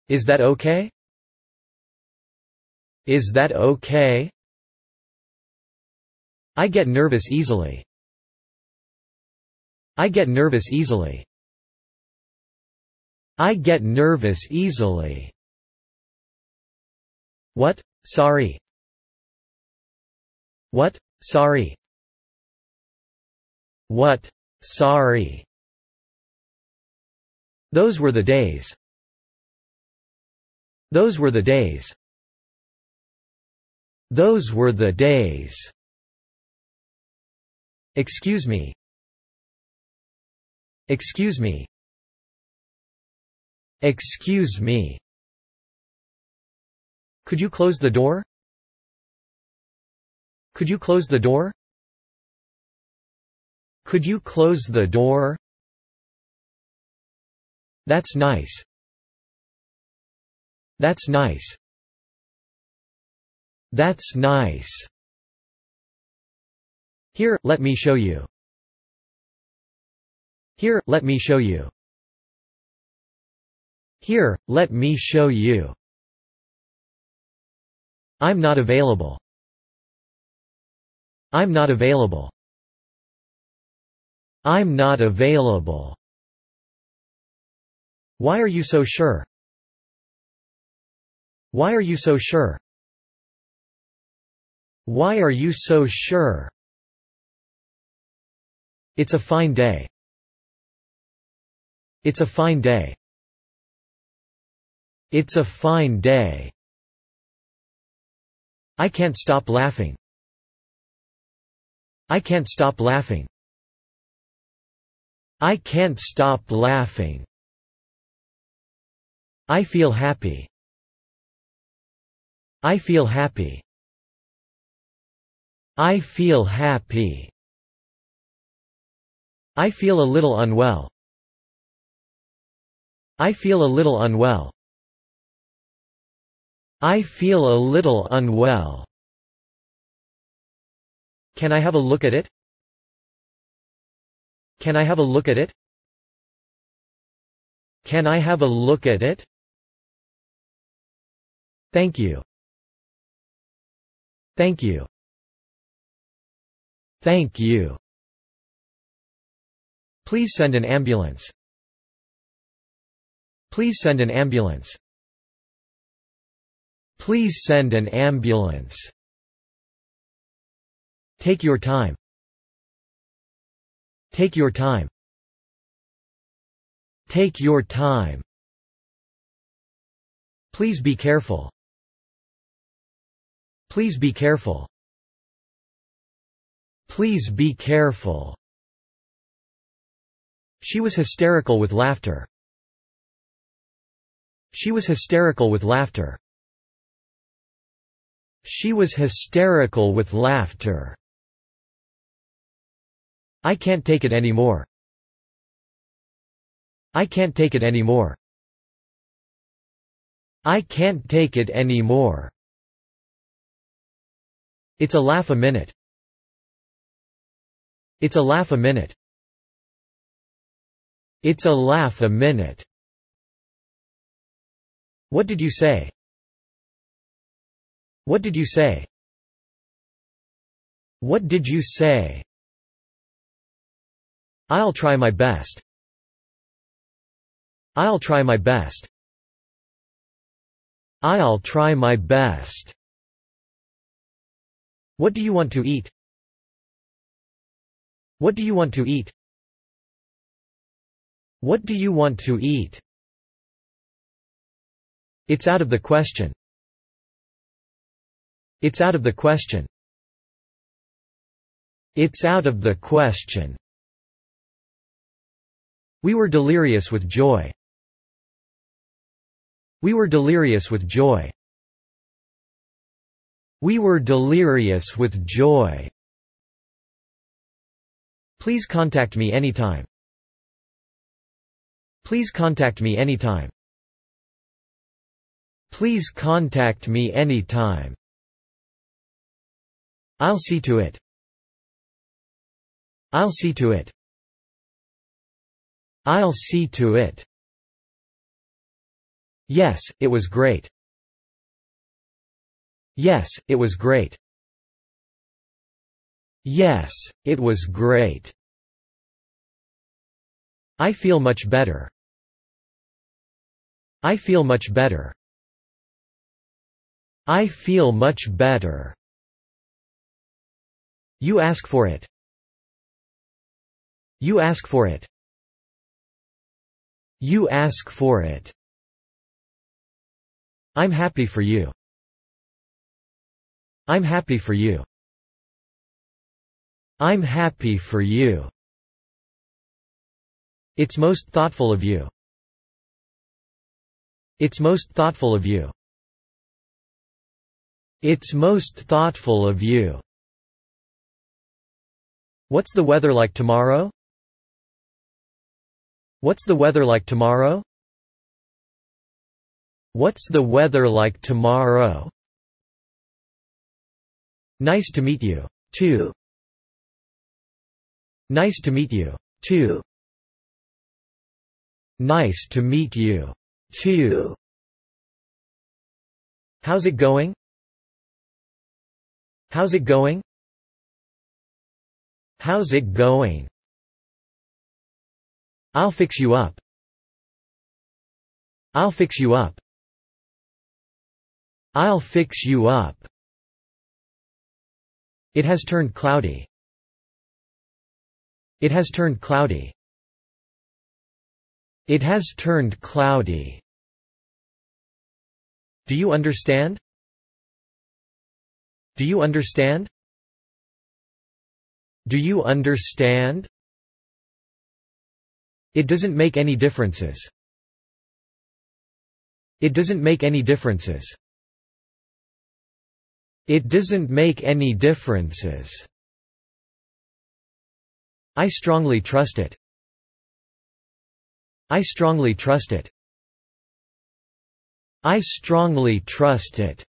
[SPEAKER 1] Is that okay? Is that okay? I get nervous easily. I get nervous easily. I get nervous easily. What? Sorry. What? Sorry. What? Sorry. Those were the days. Those were the days. Those were the days. Excuse me. Excuse me. Excuse me. Could you close the door? Could you close the door? Could you close the door? That's nice. That's nice. That's nice. Here, let me show you. Here, let me show you. Here, let me show you. I'm not available. I'm not available. I'm not available. Why are you so sure? Why are you so sure? Why are you so sure? It's a fine day. It's a fine day. It's a fine day. I can't stop laughing. I can't stop laughing. I can't stop laughing. I feel happy. I feel happy. I feel happy. I feel a little unwell. I feel a little unwell. I feel a little unwell. Can I have a look at it? Can I have a look at it? Can I have a look at it? Thank you. Thank you. Thank you. Please send an ambulance. Please send an ambulance. Please send an ambulance. Take your time. Take your time. Take your time. Please be careful. Please be careful. Please be careful. She was hysterical with laughter. She was hysterical with laughter. She was hysterical with laughter. I can't take it anymore. I can't take it anymore. I can't take it anymore. It's a laugh a minute. It's a laugh a minute. It's a laugh a minute. What did you say? What did you say? What did you say? I'll try my best. I'll try my best. I'll try my best. What do you want to eat? What do you want to eat? What do you want to eat? It's out of the question. It's out of the question. It's out of the question. We were delirious with joy. We were delirious with joy. We were delirious with joy. Please contact me anytime. Please contact me anytime. Please contact me anytime. I'll see to it. I'll see to it. I'll see to it. Yes, it was great. Yes, it was great. Yes, it was great. I feel much better. I feel much better. I feel much better. You ask for it. You ask for it. You ask for it. I'm happy for you. I'm happy for you. I'm happy for you. It's most thoughtful of you. It's most thoughtful of you. It's most thoughtful of you. What's the weather like tomorrow? What's the weather like tomorrow? What's the weather like tomorrow? Nice to meet you. 2. Nice to meet you. 2. Nice to meet you. 2. How's it going? How's it going? How's it going? I'll fix you up. I'll fix you up. I'll fix you up. It has turned cloudy. It has turned cloudy. It has turned cloudy. Do you understand? Do you understand? Do you understand? It doesn't make any differences. It doesn't make any differences. It doesn't make any differences. I strongly trust it. I strongly trust it. I strongly trust it.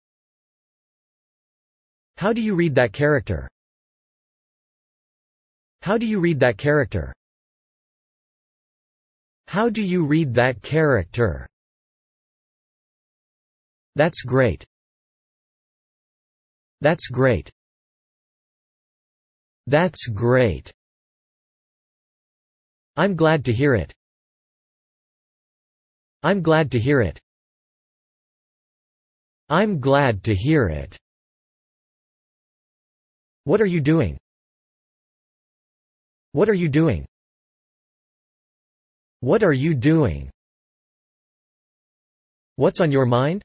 [SPEAKER 1] How do you read that character? How do you read that character? How do you read that character? That's great. That's great. That's great. I'm glad to hear it. I'm glad to hear it. I'm glad to hear it. What are you doing? What are you doing? What are you doing? What's on your mind?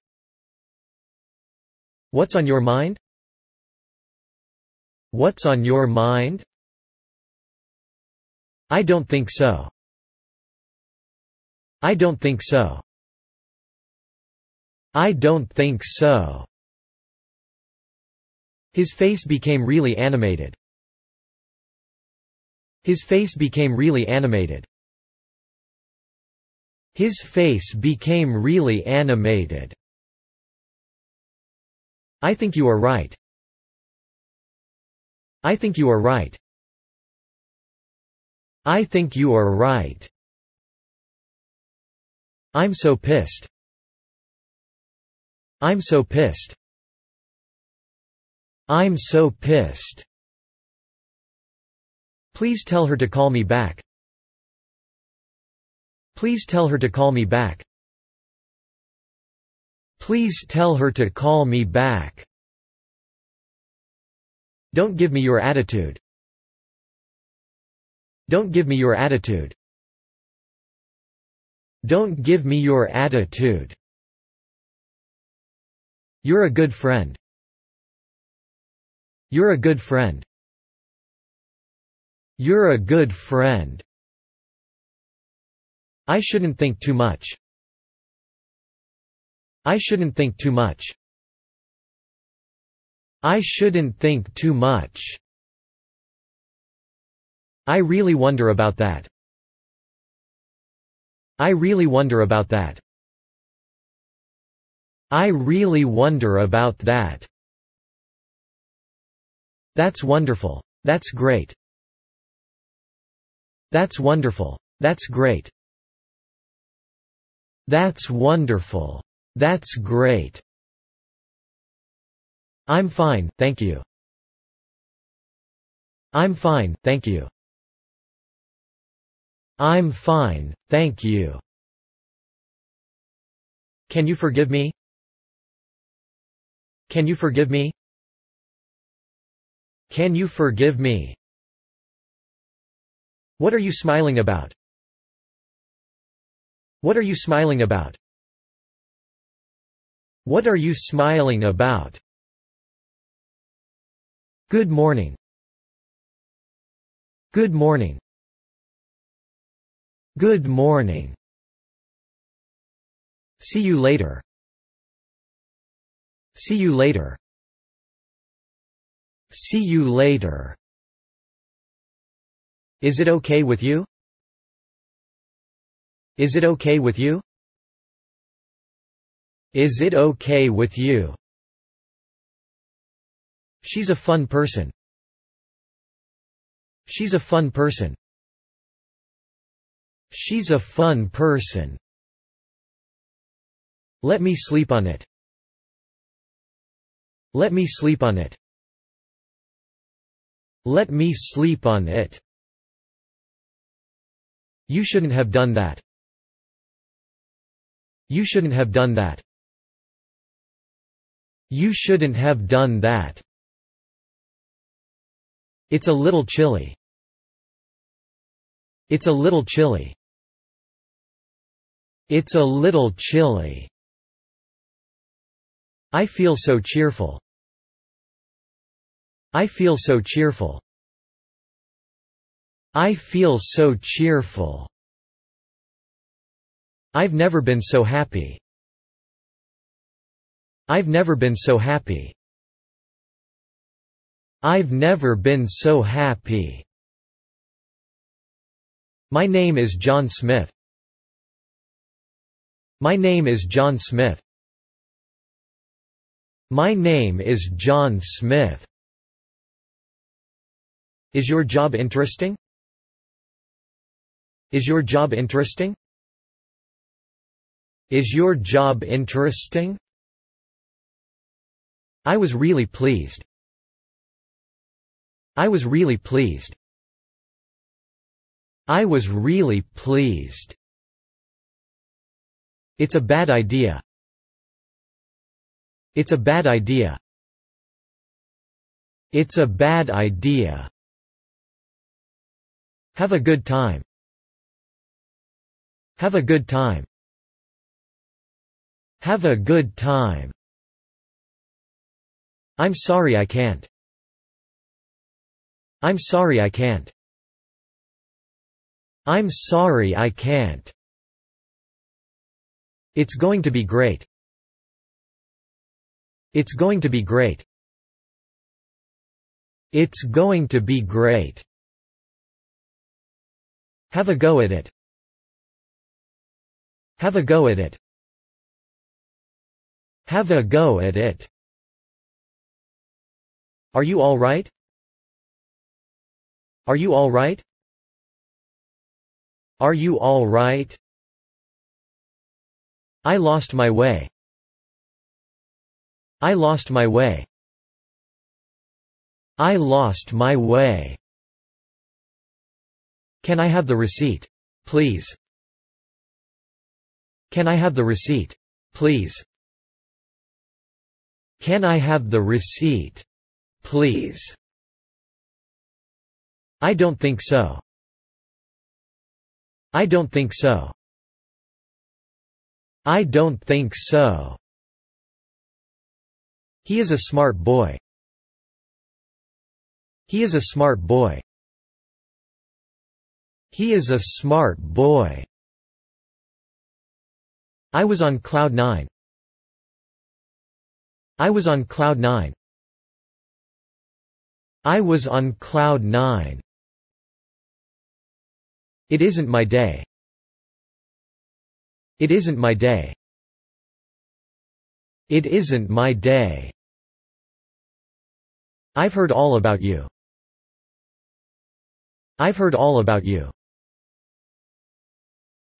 [SPEAKER 1] What's on your mind? What's on your mind? I don't think so. I don't think so. I don't think so. His face became really animated. His face became really animated. His face became really animated. I think you are right. I think you are right. I think you are right. I'm so pissed. I'm so pissed. I'm so pissed. Please tell her to call me back. Please tell her to call me back. Please tell her to call me back. Don't give me your attitude. Don't give me your attitude. Don't give me your attitude. You're a good friend. You're a good friend. You're a good friend. I shouldn't think too much. I shouldn't think too much. I shouldn't think too much. I really wonder about that. I really wonder about that. I really wonder about that. That's wonderful. That's great. That's wonderful. That's great. That's wonderful. That's great. I'm fine, thank you. I'm fine, thank you. I'm fine, thank you. Can you forgive me? Can you forgive me? Can you forgive me? What are you smiling about? What are you smiling about? What are you smiling about? Good morning. Good morning. Good morning. See you later. See you later. See you later. Is it okay with you? Is it okay with you? Is it okay with you? She's a fun person. She's a fun person. She's a fun person. Let me sleep on it. Let me sleep on it. Let me sleep on it. You shouldn't have done that. You shouldn't have done that. You shouldn't have done that. It's a little chilly. It's a little chilly. It's a little chilly. I feel so cheerful. I feel so cheerful. I feel so cheerful. I've never been so happy. I've never been so happy. I've never been so happy. My name is John Smith. My name is John Smith. My name is John Smith. Is your job interesting? Is your job interesting? Is your job interesting? I was really pleased. I was really pleased. I was really pleased. It's a bad idea. It's a bad idea. It's a bad idea. Have a good time. Have a good time. Have a good time. I'm sorry I can't. I'm sorry I can't. I'm sorry I can't. It's going to be great. It's going to be great. It's going to be great. Have a go at it. Have a go at it. Have a go at it. Are you alright? Are you alright? Are you alright? I lost my way. I lost my way. I lost my way. Can I have the receipt? Please. Can I have the receipt? Please. Can I have the receipt? Please. I don't think so. I don't think so. I don't think so. He is a smart boy. He is a smart boy. He is a smart boy. I was on cloud 9. I was on cloud 9. I was on cloud 9. It isn't my day. It isn't my day. It isn't my day. I've heard all about you. I've heard all about you.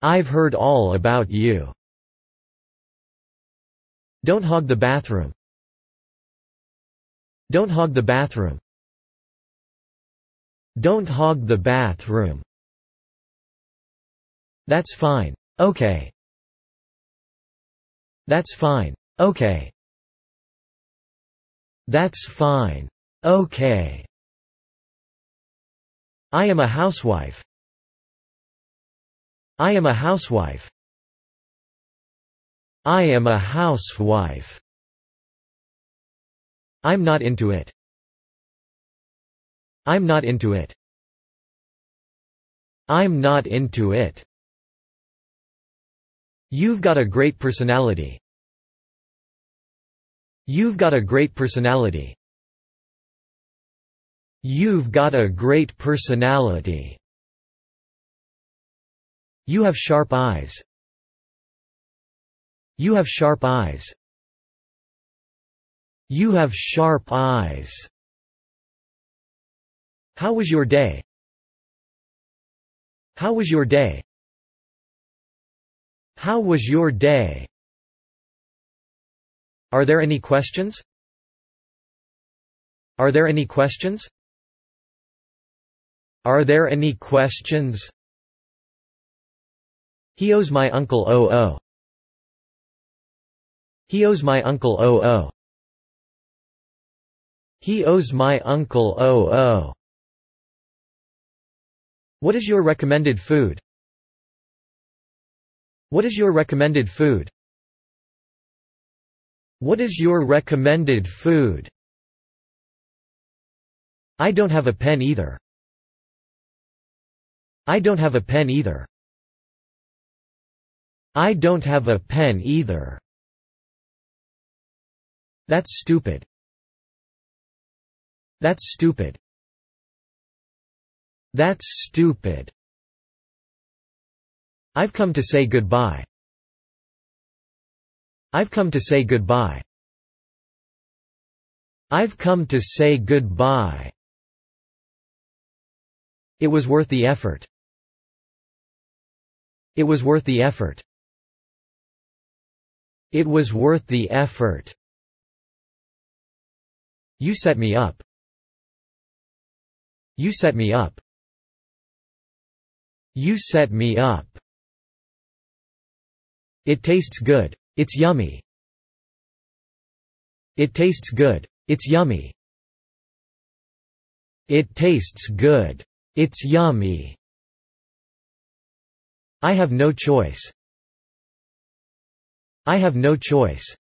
[SPEAKER 1] I've heard all about you. Don't hog the bathroom. Don't hog the bathroom. Don't hog the bathroom. That's fine. Okay. That's fine. Okay. That's fine. Okay. I am a housewife. I am a housewife. I am a housewife. I'm not into it. I'm not into it. I'm not into it. You've got a great personality. You've got a great personality. You've got a great personality. You have sharp eyes. You have sharp eyes. You have sharp eyes. How was your day? How was your day? How was your day? Are there any questions? Are there any questions? Are there any questions? He owes my uncle oh. He owes my uncle oh. He owes my uncle oh. What is your recommended food? What is your recommended food? What is your recommended food? I don't have a pen either. I don't have a pen either. I don't have a pen either. That's stupid. That's stupid. That's stupid. I've come to say goodbye. I've come to say goodbye. I've come to say goodbye. It was worth the effort. It was worth the effort. It was worth the effort. You set me up. You set me up. You set me up. It tastes good. It's yummy. It tastes good. It's yummy. It tastes good. It's yummy. I have no choice. I have no choice.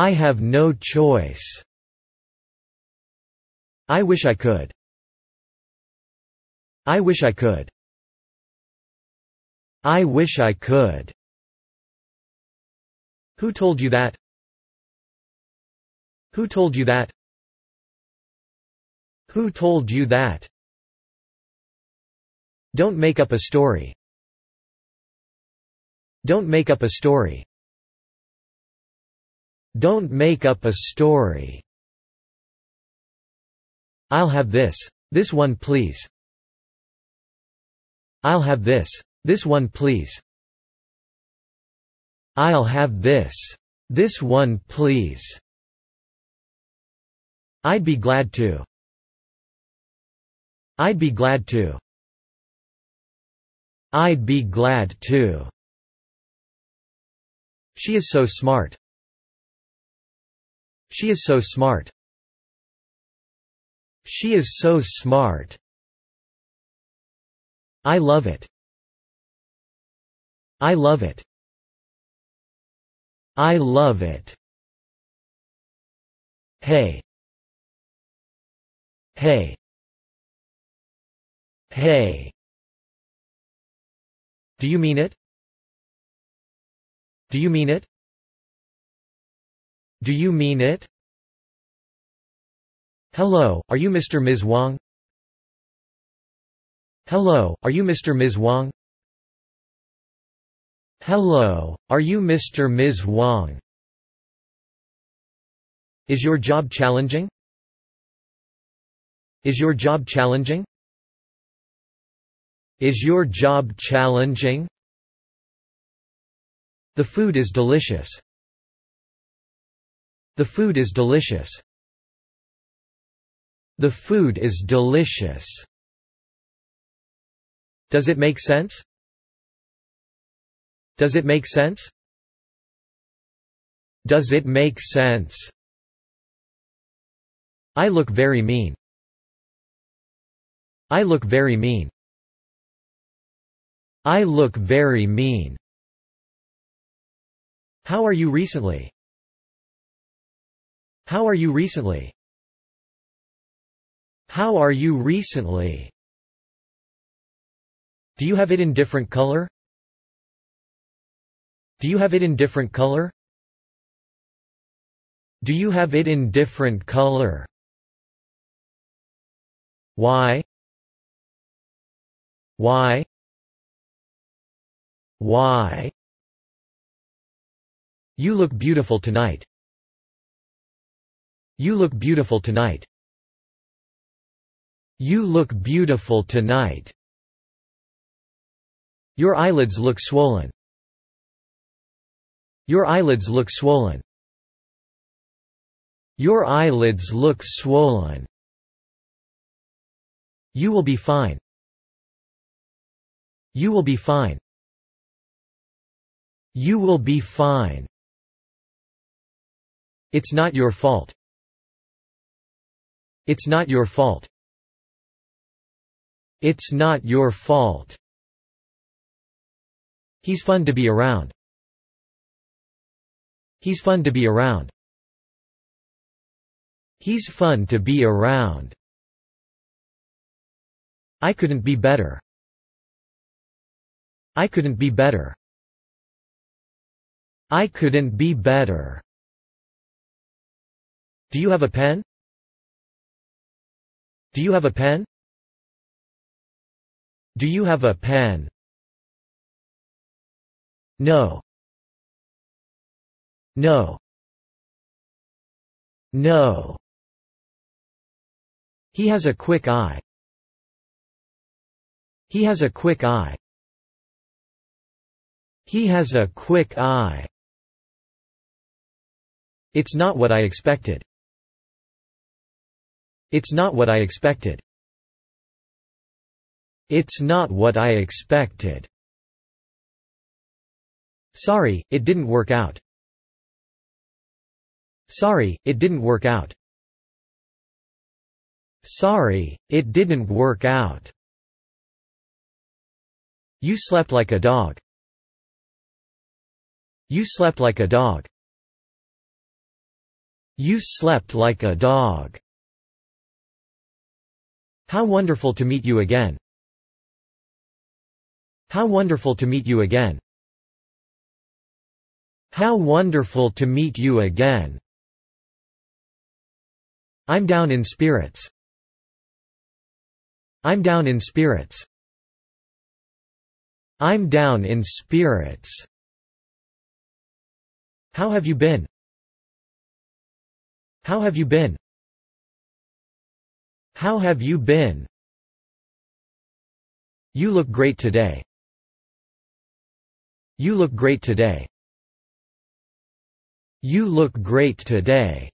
[SPEAKER 1] I have no choice. I wish I could. I wish I could. I wish I could. Who told you that? Who told you that? Who told you that? Don't make up a story. Don't make up a story. Don't make up a story. I'll have this. This one please. I'll have this. This one please. I'll have this. This one please. I'd be glad to. I'd be glad to. I'd be glad to. She is so smart. She is so smart. She is so smart. I love it. I love it. I love it. Hey. Hey. Hey. Do you mean it? Do you mean it? Do you mean it? Hello, are you Mr. Ms. Wang? Hello, are you Mr. Ms. Wang? Hello, are you Mr. Ms. Wang? Is your job challenging? Is your job challenging? Is your job challenging? The food is delicious. The food is delicious. The food is delicious. Does it make sense? Does it make sense? Does it make sense? I look very mean. I look very mean. I look very mean. How are you recently? How are you recently? How are you recently? Do you have it in different color? Do you have it in different color? Do you have it in different color? Why? Why? Why? You look beautiful tonight. You look beautiful tonight. You look beautiful tonight. Your eyelids look swollen. Your eyelids look swollen. Your eyelids look swollen. You will be fine. You will be fine. You will be fine. It's not your fault. It's not your fault. It's not your fault. He's fun to be around. He's fun to be around. He's fun to be around. I couldn't be better. I couldn't be better. I couldn't be better. Do you have a pen? Do you have a pen? Do you have a pen? No. No. No. He has a quick eye. He has a quick eye. He has a quick eye. It's not what I expected. It's not what I expected. It's not what I expected. Sorry, it didn't work out. Sorry, it didn't work out. Sorry, it didn't work out. You slept like a dog. You slept like a dog. You slept like a dog. How wonderful to meet you again. How wonderful to meet you again. How wonderful to meet you again. I'm down in spirits. I'm down in spirits. I'm down in spirits. How have you been? How have you been? How have you been? You look great today. You look great today. You look great today.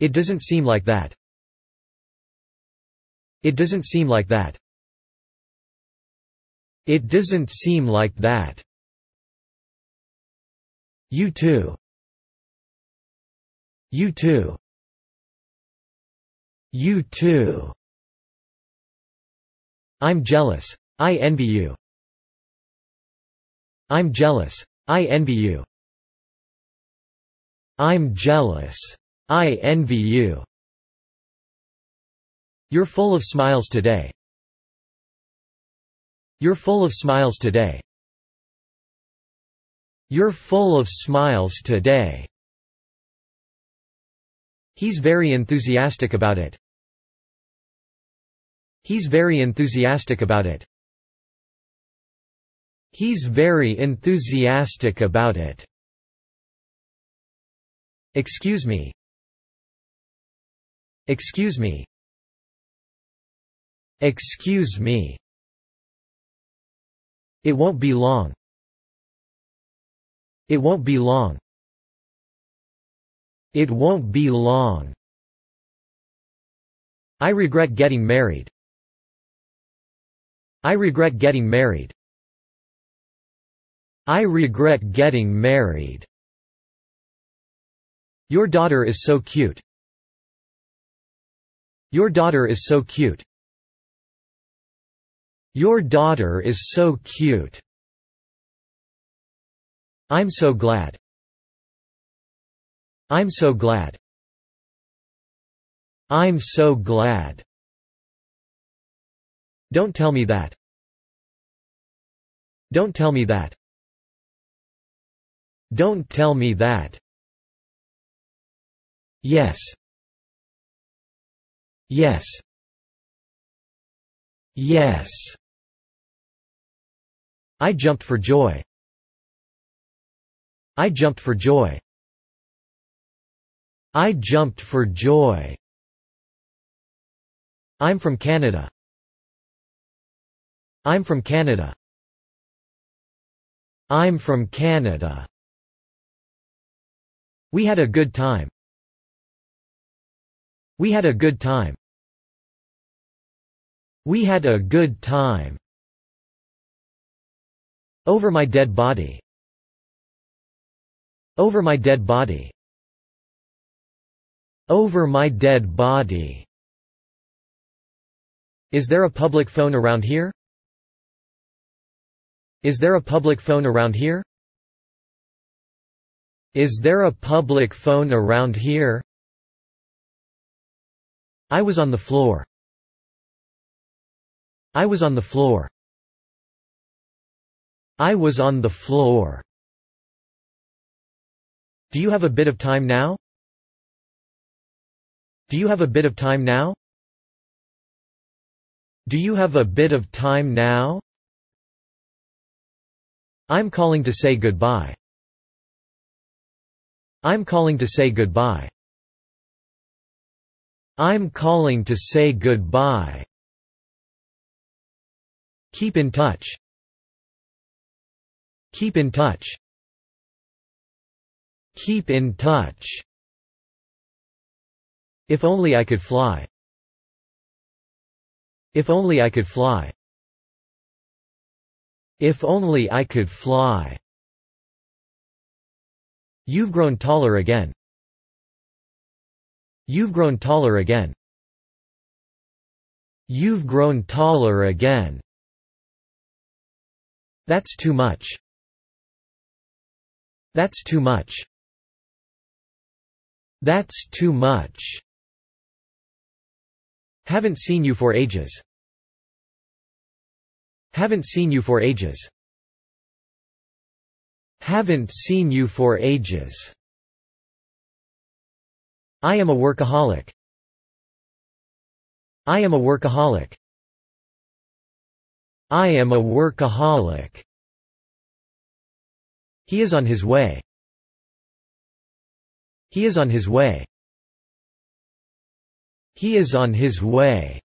[SPEAKER 1] It doesn't seem like that. It doesn't seem like that. It doesn't seem like that. You too. You too. You too. I'm jealous. I envy you. I'm jealous. I envy you. I'm jealous. I envy you. You're full of smiles today. You're full of smiles today. You're full of smiles today. He's very enthusiastic about it. He's very enthusiastic about it. He's very enthusiastic about it. Excuse me. Excuse me. Excuse me. It won't be long. It won't be long. It won't be long. I regret getting married. I regret getting married. I regret getting married. Your daughter is so cute. Your daughter is so cute. Your daughter is so cute. I'm so glad. I'm so glad. I'm so glad. Don't tell me that. Don't tell me that. Don't tell me that. Yes. Yes. Yes. I jumped for joy. I jumped for joy. I jumped for joy. I'm from Canada. I'm from Canada. I'm from Canada. We had a good time. We had a good time. We had a good time. Over my dead body. Over my dead body. Over my dead body. Is there a public phone around here? Is there a public phone around here? Is there a public phone around here? I was on the floor. I was on the floor. I was on the floor. Do you have a bit of time now? Do you have a bit of time now? Do you have a bit of time now? I'm calling to say goodbye. I'm calling to say goodbye. I'm calling to say goodbye. Keep in touch. Keep in touch. Keep in touch. If only I could fly. If only I could fly. If only I could fly. You've grown taller again. You've grown taller again. You've grown taller again. That's too much. That's too much. That's too much. Haven't seen you for ages. Haven't seen you for ages. Haven't seen you for ages. I am a workaholic. I am a workaholic. I am a workaholic. He is on his way. He is on his way. He is on his way.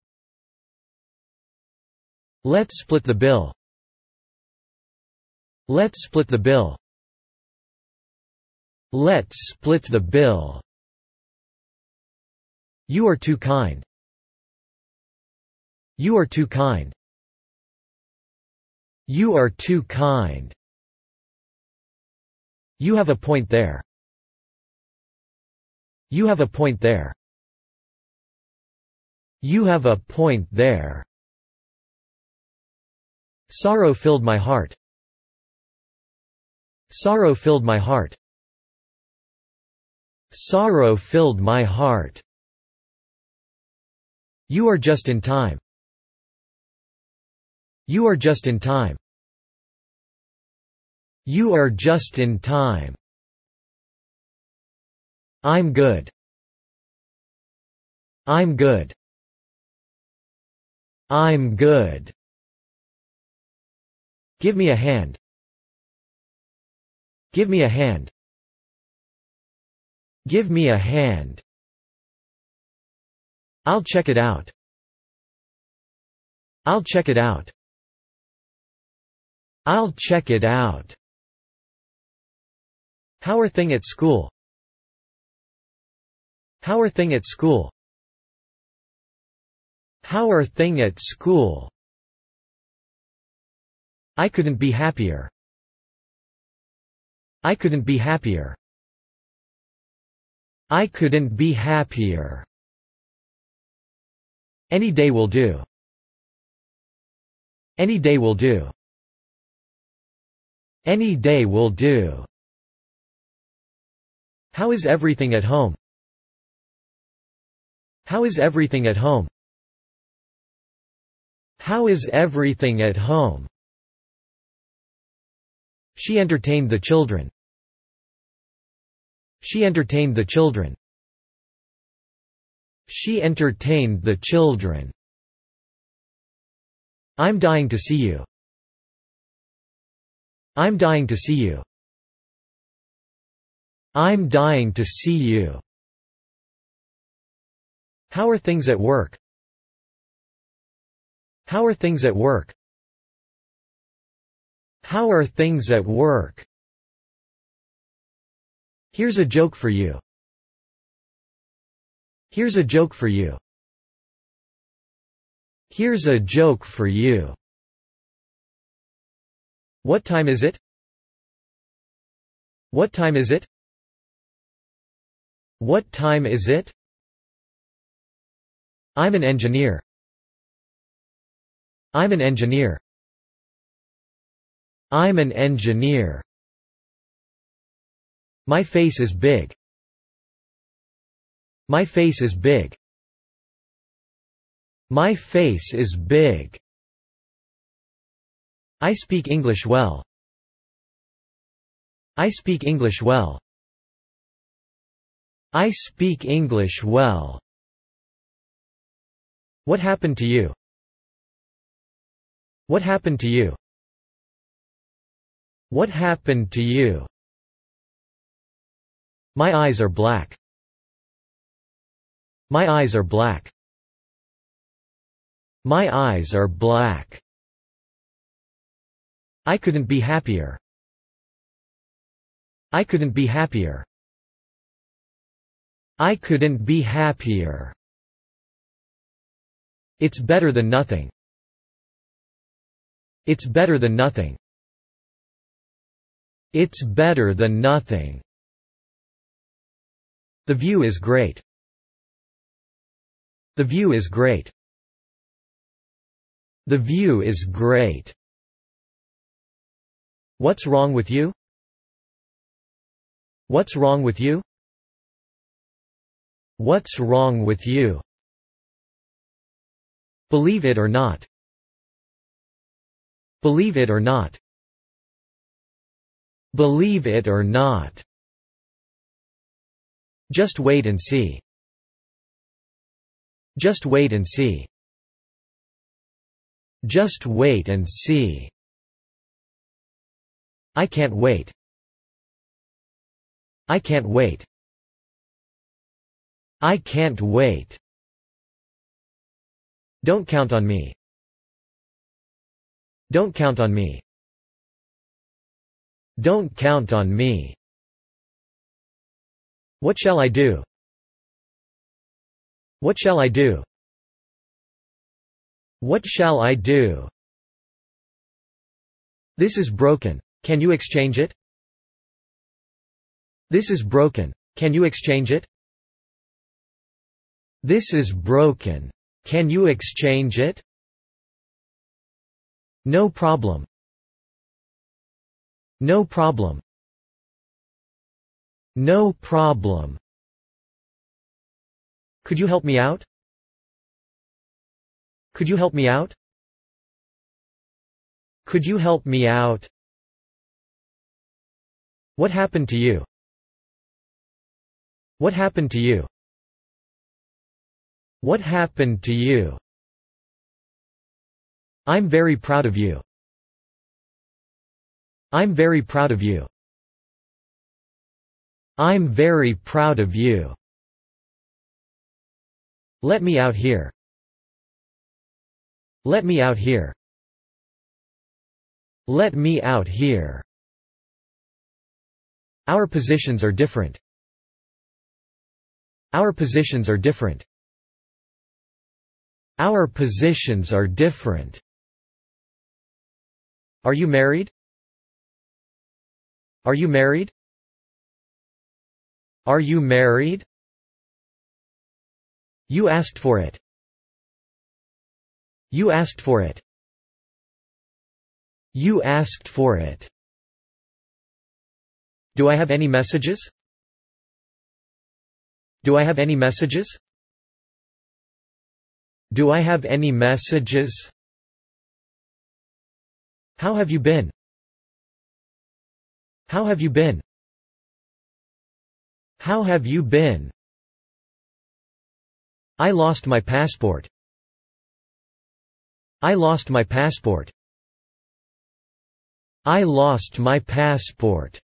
[SPEAKER 1] Let's split the bill. Let's split the bill. Let's split the bill. You are too kind. You are too kind. You are too kind. You have a point there. You have a point there. You have a point there. Sorrow filled my heart. Sorrow filled my heart. Sorrow filled my heart. You are just in time. You are just in time. You are just in time. I'm good. I'm good. I'm good. Give me a hand. Give me a hand. Give me a hand. I'll check it out. I'll check it out. I'll check it out. How are thing at school? How are thing at school? How are thing at school? I couldn't be happier. I couldn't be happier. I couldn't be happier. Any day will do. Any day will do. Any day will do. How is everything at home? How is everything at home? How is everything at home? She entertained the children. She entertained the children. She entertained the children. I'm dying to see you. I'm dying to see you. I'm dying to see you. How are things at work? How are things at work? How are things at work? Here's a joke for you. Here's a joke for you. Here's a joke for you. What time is it? What time is it? What time is it? I'm an engineer. I'm an engineer. I'm an engineer. My face is big. My face is big. My face is big. I speak English well. I speak English well. I speak English well. What happened to you? What happened to you? What happened to you? My eyes are black. My eyes are black. My eyes are black. I couldn't be happier. I couldn't be happier. I couldn't be happier. It's better than nothing. It's better than nothing. It's better than nothing. The view is great. The view is great. The view is great. What's wrong with you? What's wrong with you? What's wrong with you? Believe it or not. Believe it or not. Believe it or not. Just wait and see. Just wait and see. Just wait and see. I can't wait. I can't wait. I can't wait. Don't count on me. Don't count on me. Don't count on me. What shall I do? What shall I do? What shall I do? This is broken. Can you exchange it? This is broken. Can you exchange it? This is broken. Can you exchange it? No problem. No problem. No problem. Could you help me out? Could you help me out? Could you help me out? What happened to you? What happened to you? What happened to you? I'm very proud of you. I'm very proud of you. I'm very proud of you. Let me out here. Let me out here. Let me out here. Our positions are different. Our positions are different. Our positions are different. Are you married? Are you married? Are you married? You asked for it. You asked for it. You asked for it. Do I have any messages? Do I have any messages? Do I have any messages? How have you been? How have you been? How have you been? I lost my passport. I lost my passport. I lost my passport.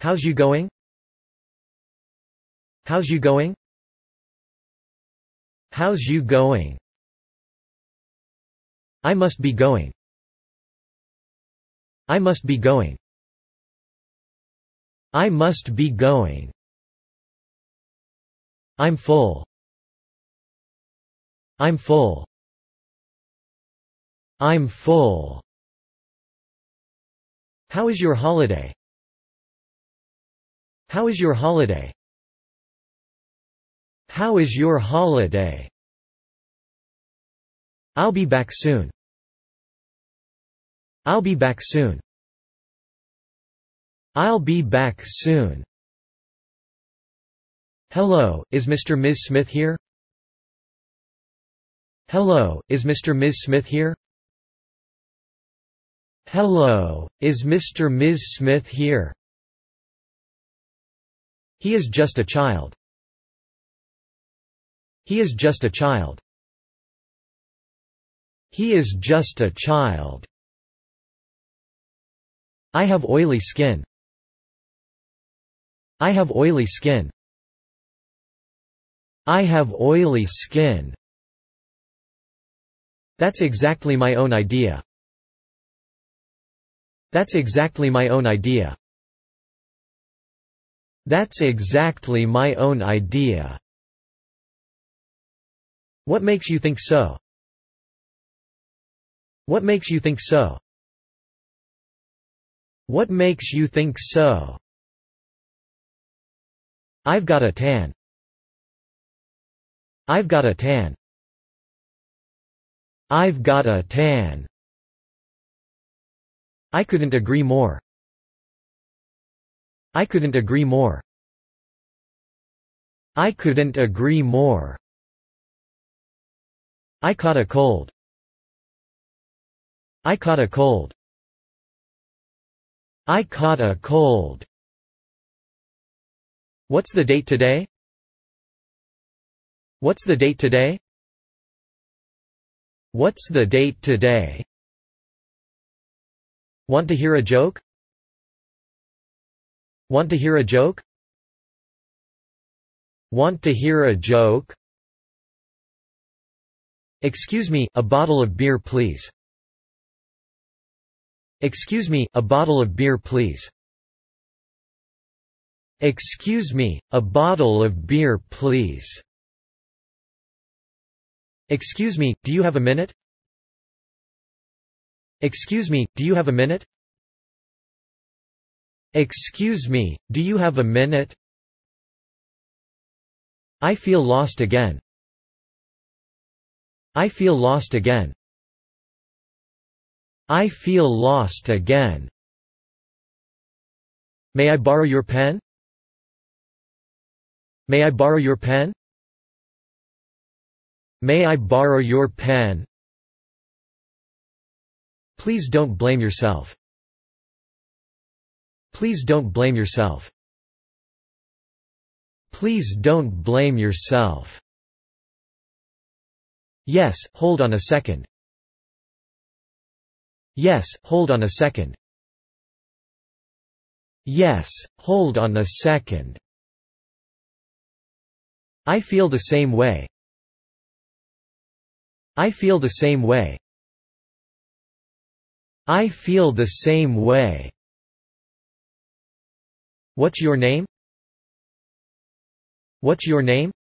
[SPEAKER 1] How's you going? How's you going? How's you going? I must be going. I must be going. I must be going. I'm full. I'm full. I'm full. How is your holiday? How is your holiday? How is your holiday? I'll be back soon. I'll be back soon. I'll be back soon. Hello, is Mr. Ms. Smith here? Hello, is Mr. Ms. Smith here? Hello, is Mr. Ms. Smith here? He is just a child. He is just a child. He is just a child. I have oily skin. I have oily skin. I have oily skin. That's exactly my own idea. That's exactly my own idea. That's exactly my own idea. What makes you think so? What makes you think so? What makes you think so? I've got a tan. I've got a tan. I've got a tan. I couldn't agree more. I couldn't agree more. I couldn't agree more. I caught a cold. I caught a cold. I caught a cold. What's the date today? What's the date today? What's the date today? Want to hear a joke? Want to hear a joke? Want to hear a joke? Excuse me, a bottle of beer please. Excuse me, a bottle of beer please. Excuse me, a bottle of beer please. Excuse me, do you have a minute? Excuse me, do you have a minute? Excuse me, do you have a minute? I feel lost again. I feel lost again. I feel lost again. May I borrow your pen? May I borrow your pen? May I borrow your pen? Please don't blame yourself. Please don't blame yourself. Please don't blame yourself. Yes, hold on a second. Yes, hold on a second. Yes, hold on a second. I feel the same way. I feel the same way. I feel the same way. What's your name? What's your name?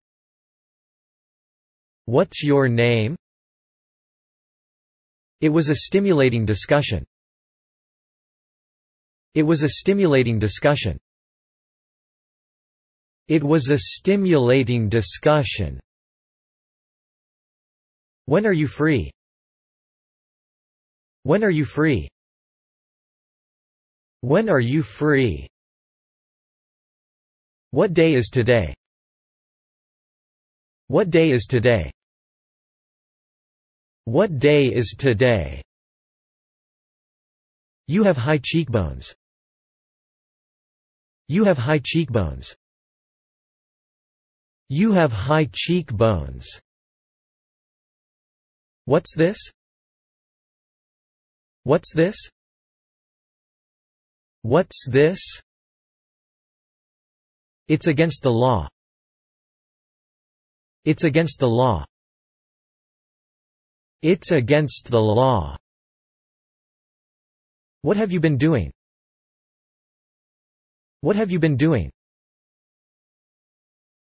[SPEAKER 1] What's your name? It was a stimulating discussion. It was a stimulating discussion. It was a stimulating discussion. When are you free? When are you free? When are you free? What day is today? What day is today? What day is today? You have high cheekbones. You have high cheekbones. You have high cheekbones. What's this? What's this? What's this? It's against the law. It's against the law. It's against the law. What have you been doing? What have you been doing?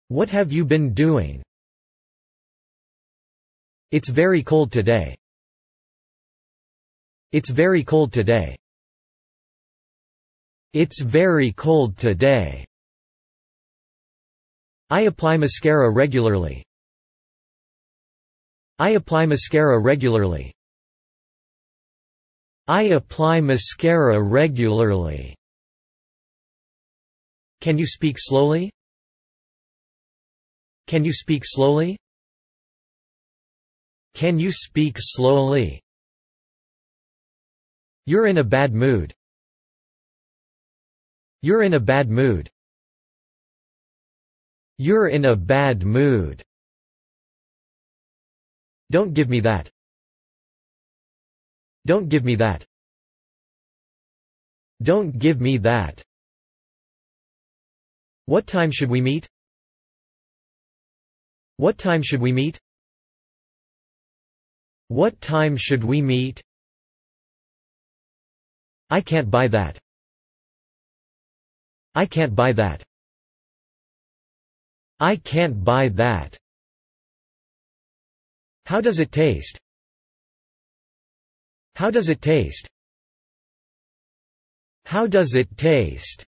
[SPEAKER 1] What have you been doing? It's very cold today. It's very cold today. It's very cold today. I apply mascara regularly. I apply mascara regularly. I apply mascara regularly. Can you speak slowly? Can you speak slowly? Can you speak slowly? You're in a bad mood. You're in a bad mood. You're in a bad mood. Don't give me that. Don't give me that. Don't give me that. What time should we meet? What time should we meet? What time should we meet? I can't buy that. I can't buy that. I can't buy that. How does it taste? How does it taste? How does it taste?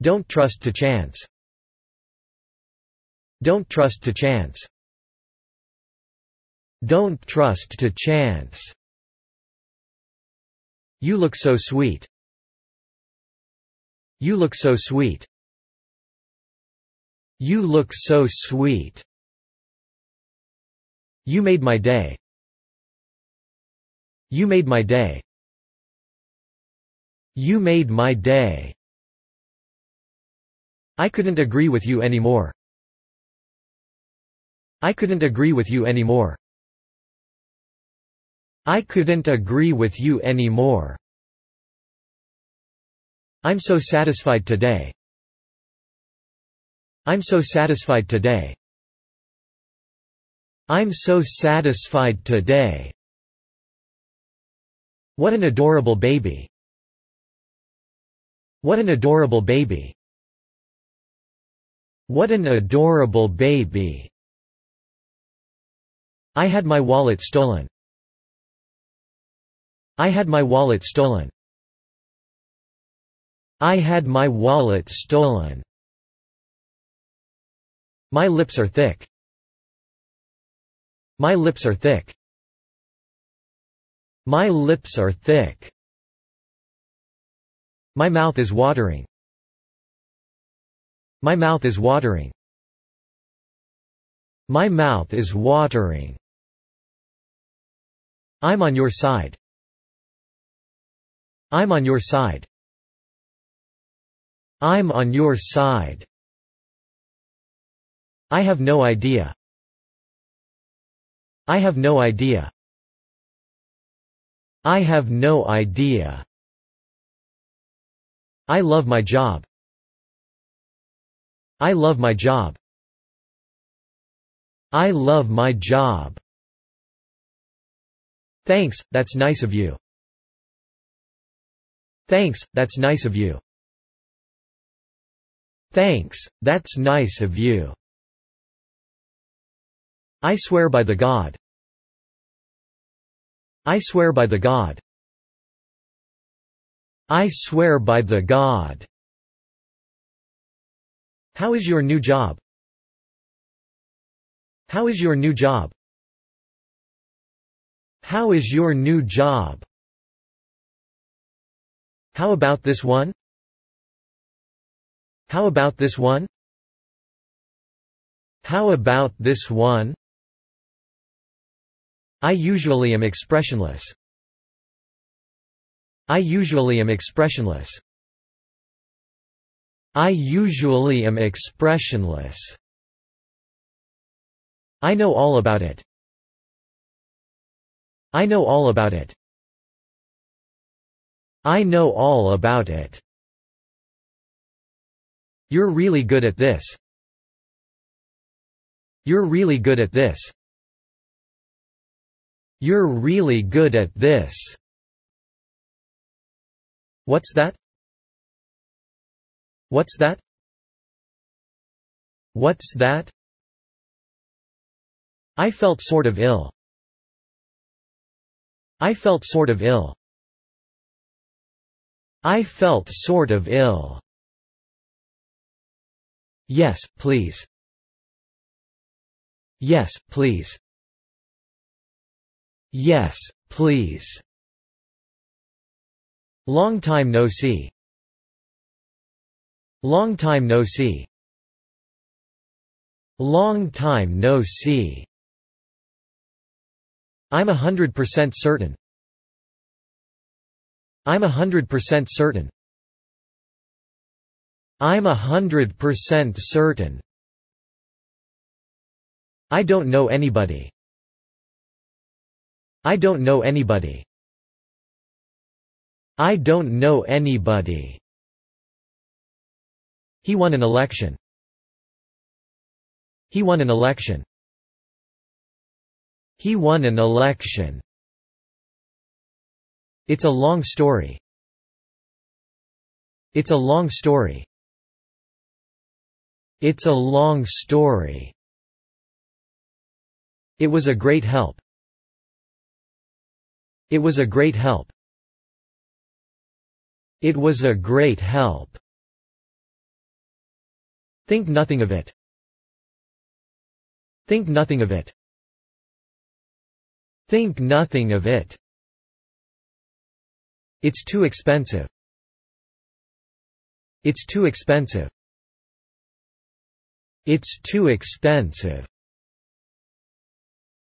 [SPEAKER 1] Don't trust to chance. Don't trust to chance. Don't trust to chance. You look so sweet. You look so sweet. You look so sweet. You made my day. You made my day. You made my day. I couldn't agree with you anymore. I couldn't agree with you anymore. I couldn't agree with you anymore. I'm so satisfied today. I'm so satisfied today. I'm so satisfied today. What an adorable baby. What an adorable baby. What an adorable baby. I had my wallet stolen. I had my wallet stolen. I had my wallet stolen. My lips are thick. My lips are thick. My lips are thick. My mouth is watering. My mouth is watering. My mouth is watering. I'm on your side. I'm on your side. I'm on your side. I have no idea. I have no idea. I have no idea. I love my job. I love my job. I love my job. Thanks, that's nice of you. Thanks, that's nice of you. Thanks, that's nice of you. I swear by the God. I swear by the God. I swear by the God. How is your new job? How is your new job? How is your new job? How about this one? How about this one? How about this one? I usually am expressionless. I usually am expressionless. I usually am expressionless. I know all about it. I know all about it. I know all about it. You're really good at this. You're really good at this. You're really good at this. What's that? What's that? What's that? I felt sort of ill. I felt sort of ill. I felt sort of ill. Yes, please. Yes, please. Yes, please. Long time no see. Long time no see. Long time no see. I'm a hundred percent certain. I'm a hundred percent certain. I'm a hundred percent certain. I don't know anybody. I don't know anybody. I don't know anybody. He won an election. He won an election. He won an election. It's a long story. It's a long story. It's a long story. It was a great help. It was a great help. It was a great help. Think nothing of it. Think nothing of it. Think nothing of it. It's too expensive. It's too expensive. It's too expensive.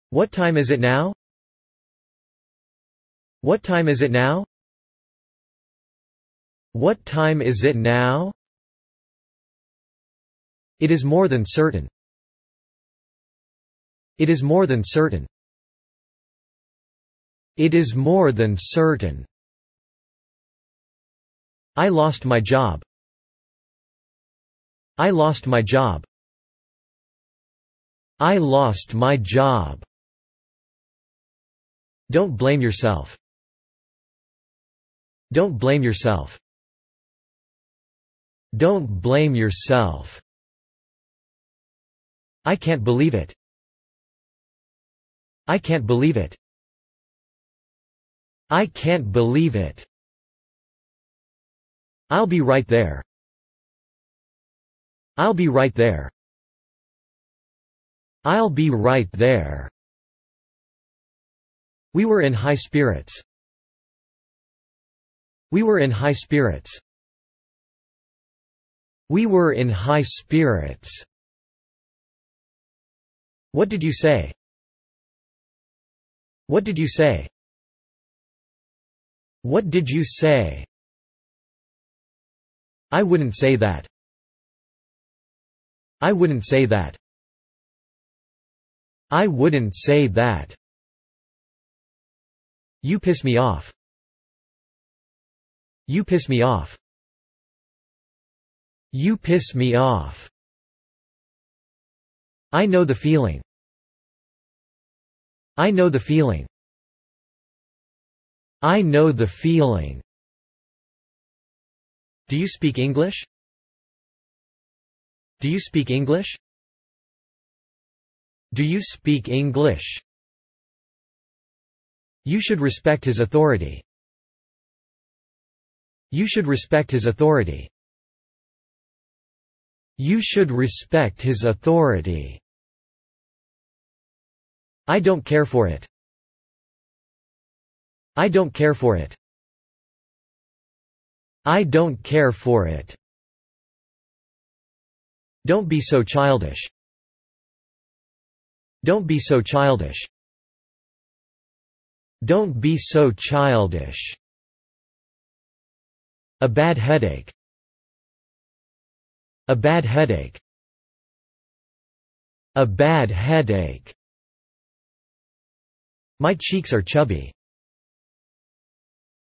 [SPEAKER 1] What time is it now? What time is it now? What time is it now? It is more than certain. It is more than certain. It is more than certain. I lost my job. I lost my job. I lost my job. Don't blame yourself. Don't blame yourself. Don't blame yourself. I can't believe it. I can't believe it. I can't believe it. I'll be right there. I'll be right there. I'll be right there. We were in high spirits. We were in high spirits. We were in high spirits. What did you say? What did you say? What did you say? I wouldn't say that. I wouldn't say that. I wouldn't say that. You piss me off. You piss me off. You piss me off. I know the feeling. I know the feeling. I know the feeling. Do you speak English? Do you speak English? Do you speak English? You should respect his authority. You should respect his authority. You should respect his authority. I don't care for it. I don't care for it. I don't care for it. Don't be so childish. Don't be so childish. Don't be so childish. A bad headache. A bad headache. A bad headache. My cheeks are chubby.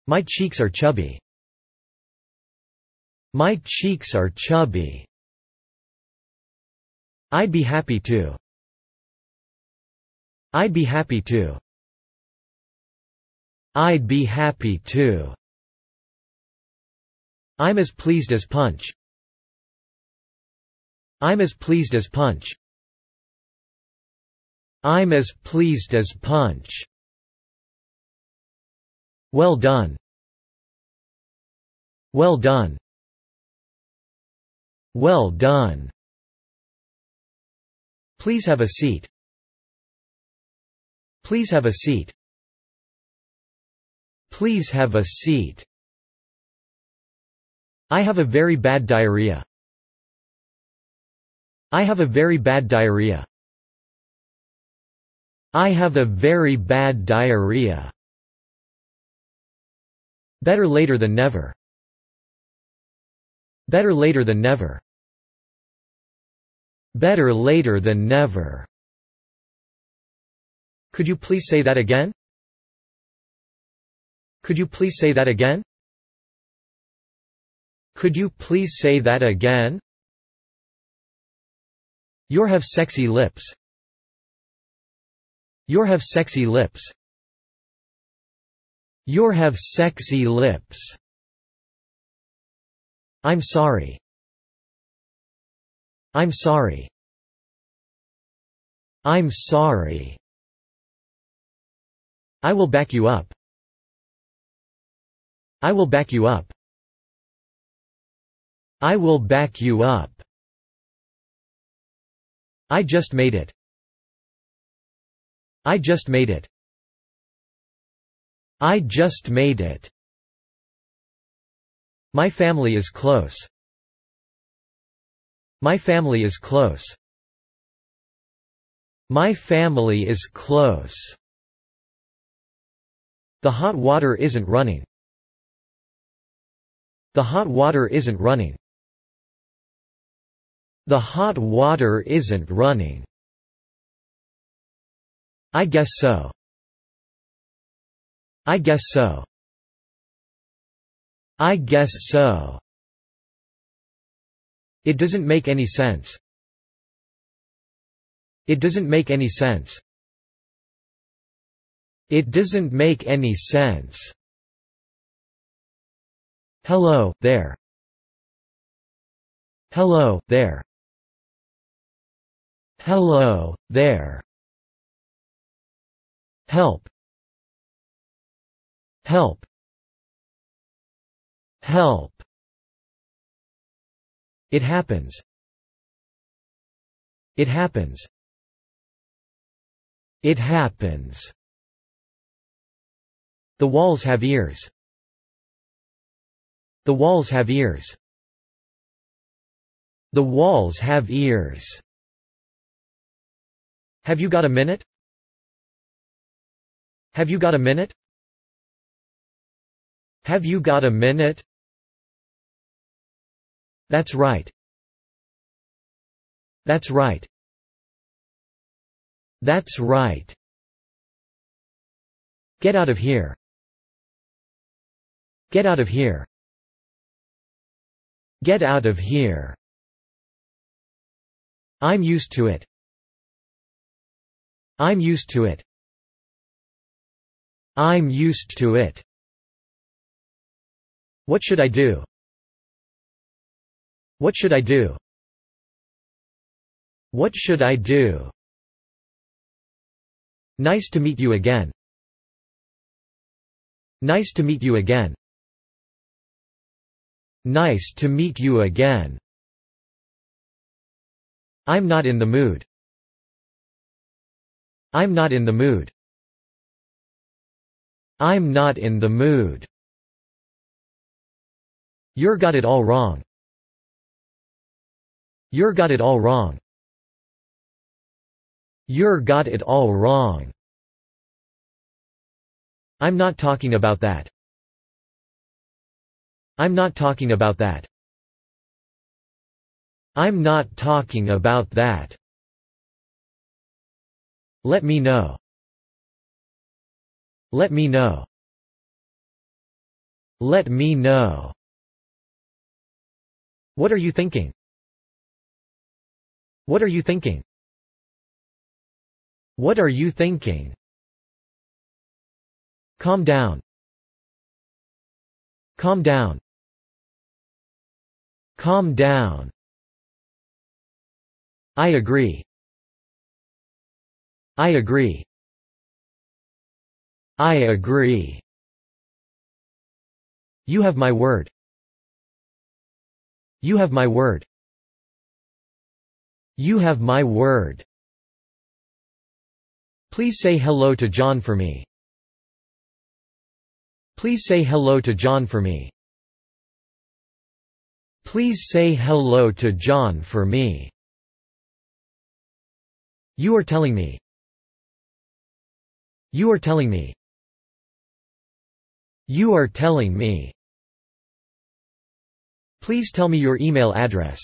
[SPEAKER 1] My cheeks are chubby. My cheeks are chubby. I'd be happy to. I'd be happy to. I'd be happy to. I'm as pleased as punch. I'm as pleased as punch. I'm as pleased as punch. Well done. Well done. Well done. Please have a seat. Please have a seat. Please have a seat. I have a very bad diarrhea. I have a very bad diarrhea. I have a very bad diarrhea. Better later than never. Better later than never. Better later than never. Could you please say that again? Could you please say that again? Could you please say that again? Your have sexy lips. Your have sexy lips. Your have sexy lips. I'm sorry. I'm sorry. I'm sorry. I will back you up. I will back you up. I will back you up. I just made it. I just made it. I just made it. My family is close. My family is close. My family is close. The hot water isn't running. The hot water isn't running. The hot water isn't running. I guess so. I guess so. I guess so. It doesn't make any sense. It doesn't make any sense. It doesn't make any sense. Hello, there. Hello, there. Hello, there. Help. Help. Help. It happens. It happens. It happens. The walls have ears. The walls have ears. The walls have ears. Have you got a minute? Have you got a minute? Have you got a minute? That's right. That's right. That's right. Get out of here. Get out of here. Get out of here. I'm used to it. I'm used to it. I'm used to it. What should I do? What should I do? What should I do? Nice to meet you again. Nice to meet you again. Nice to meet you again. I'm not in the mood. I'm not in the mood. I'm not in the mood. You're got it all wrong. You're got it all wrong. You're got it all wrong. I'm not talking about that. I'm not talking about that. I'm not talking about that. Let me know. Let me know. Let me know. What are you thinking? What are you thinking? What are you thinking? Calm down. Calm down. Calm down. I agree. I agree. I agree. You have my word. You have my word. You have my word. Please say hello to John for me. Please say hello to John for me. Please say hello to John for me. You are telling me. You are telling me. You are telling me. Please tell me your email address.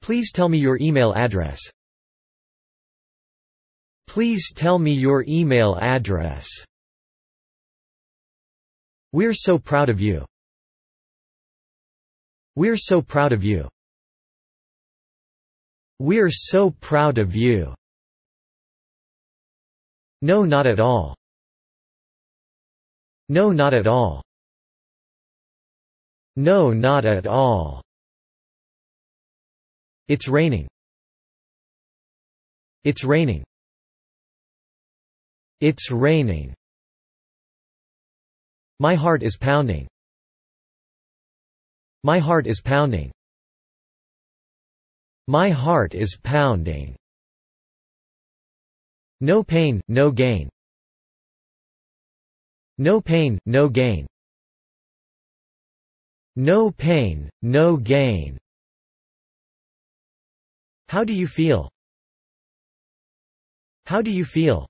[SPEAKER 1] Please tell me your email address. Please tell me your email address. We're so proud of you. We're so proud of you. We're so proud of you. No not at all. No not at all. No not at all. It's raining. It's raining. It's raining. My heart is pounding. My heart is pounding. My heart is pounding. No pain, no gain. No pain, no gain. No pain, no gain. How do you feel? How do you feel?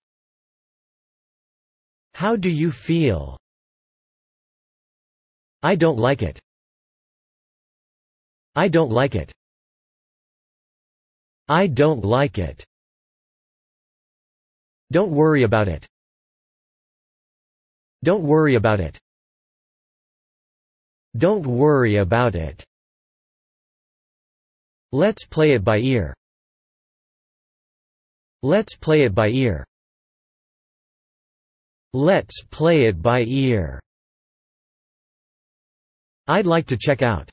[SPEAKER 1] How do you feel? I don't like it. I don't like it. I don't like it. Don't worry about it. Don't worry about it. Don't worry about it. Let's play it by ear. Let's play it by ear. Let's play it by ear. I'd like to check out.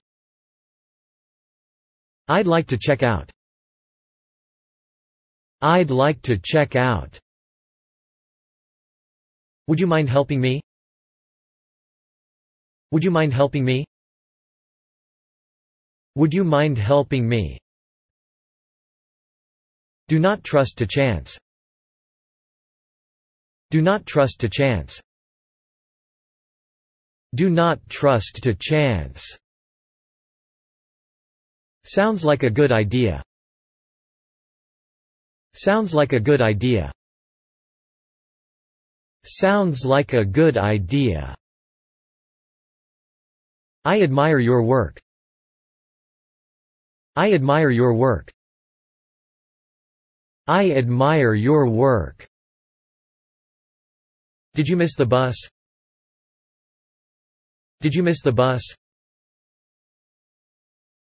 [SPEAKER 1] I'd like to check out. I'd like to check out. Would you mind helping me? Would you mind helping me? Would you mind helping me? Do not trust to chance. Do not trust to chance. Do not trust to chance. Sounds like a good idea. Sounds like a good idea. Sounds like a good idea. I admire your work. I admire your work. I admire your work. Did you miss the bus? Did you miss the bus?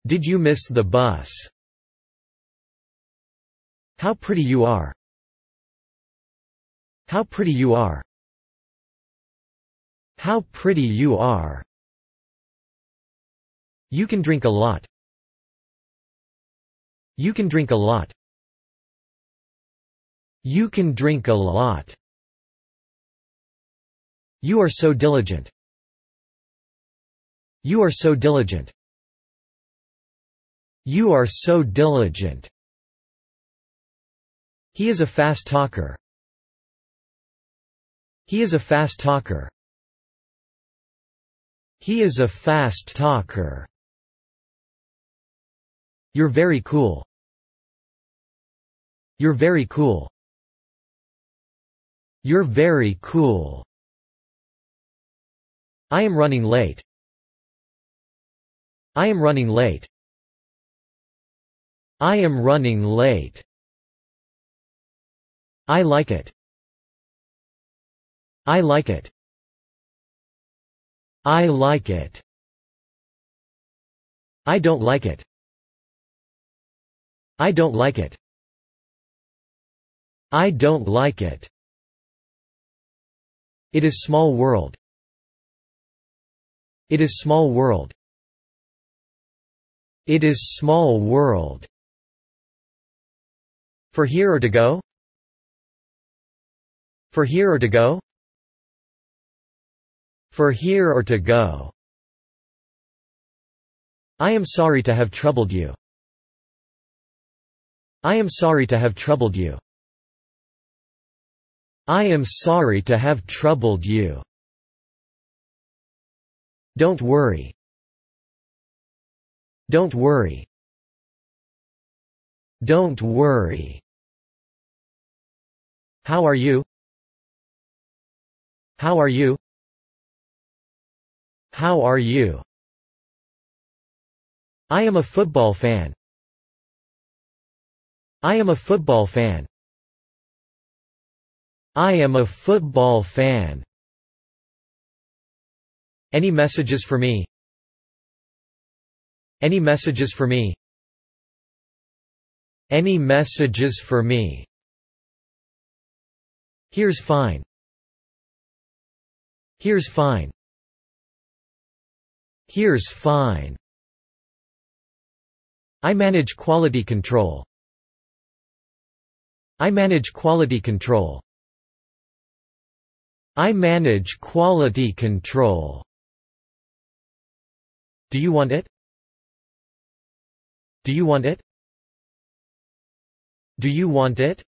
[SPEAKER 1] Did you miss the bus? How pretty you are. How pretty you are. How pretty you are. You can drink a lot. You can drink a lot. You can drink a lot. You are so diligent. You are so diligent. You are so diligent. He is a fast talker. He is a fast talker. He is a fast talker. You're very cool. You're very cool. You're very cool. I am running late. I am running late. I am running late. I like it. I like it. I like it. I don't like it. I don't like it. I don't like it. It is small world. It is small world. It is small world. For here or to go? For here or to go? For here or to go. I am sorry to have troubled you. I am sorry to have troubled you. I am sorry to have troubled you. Don't worry. Don't worry. Don't worry. How are you? How are you? How are you? I am a football fan. I am a football fan. I am a football fan. Any messages for me? Any messages for me? Any messages for me? Here's fine. Here's fine. Here's fine. I manage quality control. I manage quality control. I manage quality control. Do you want it? Do you want it? Do you want it?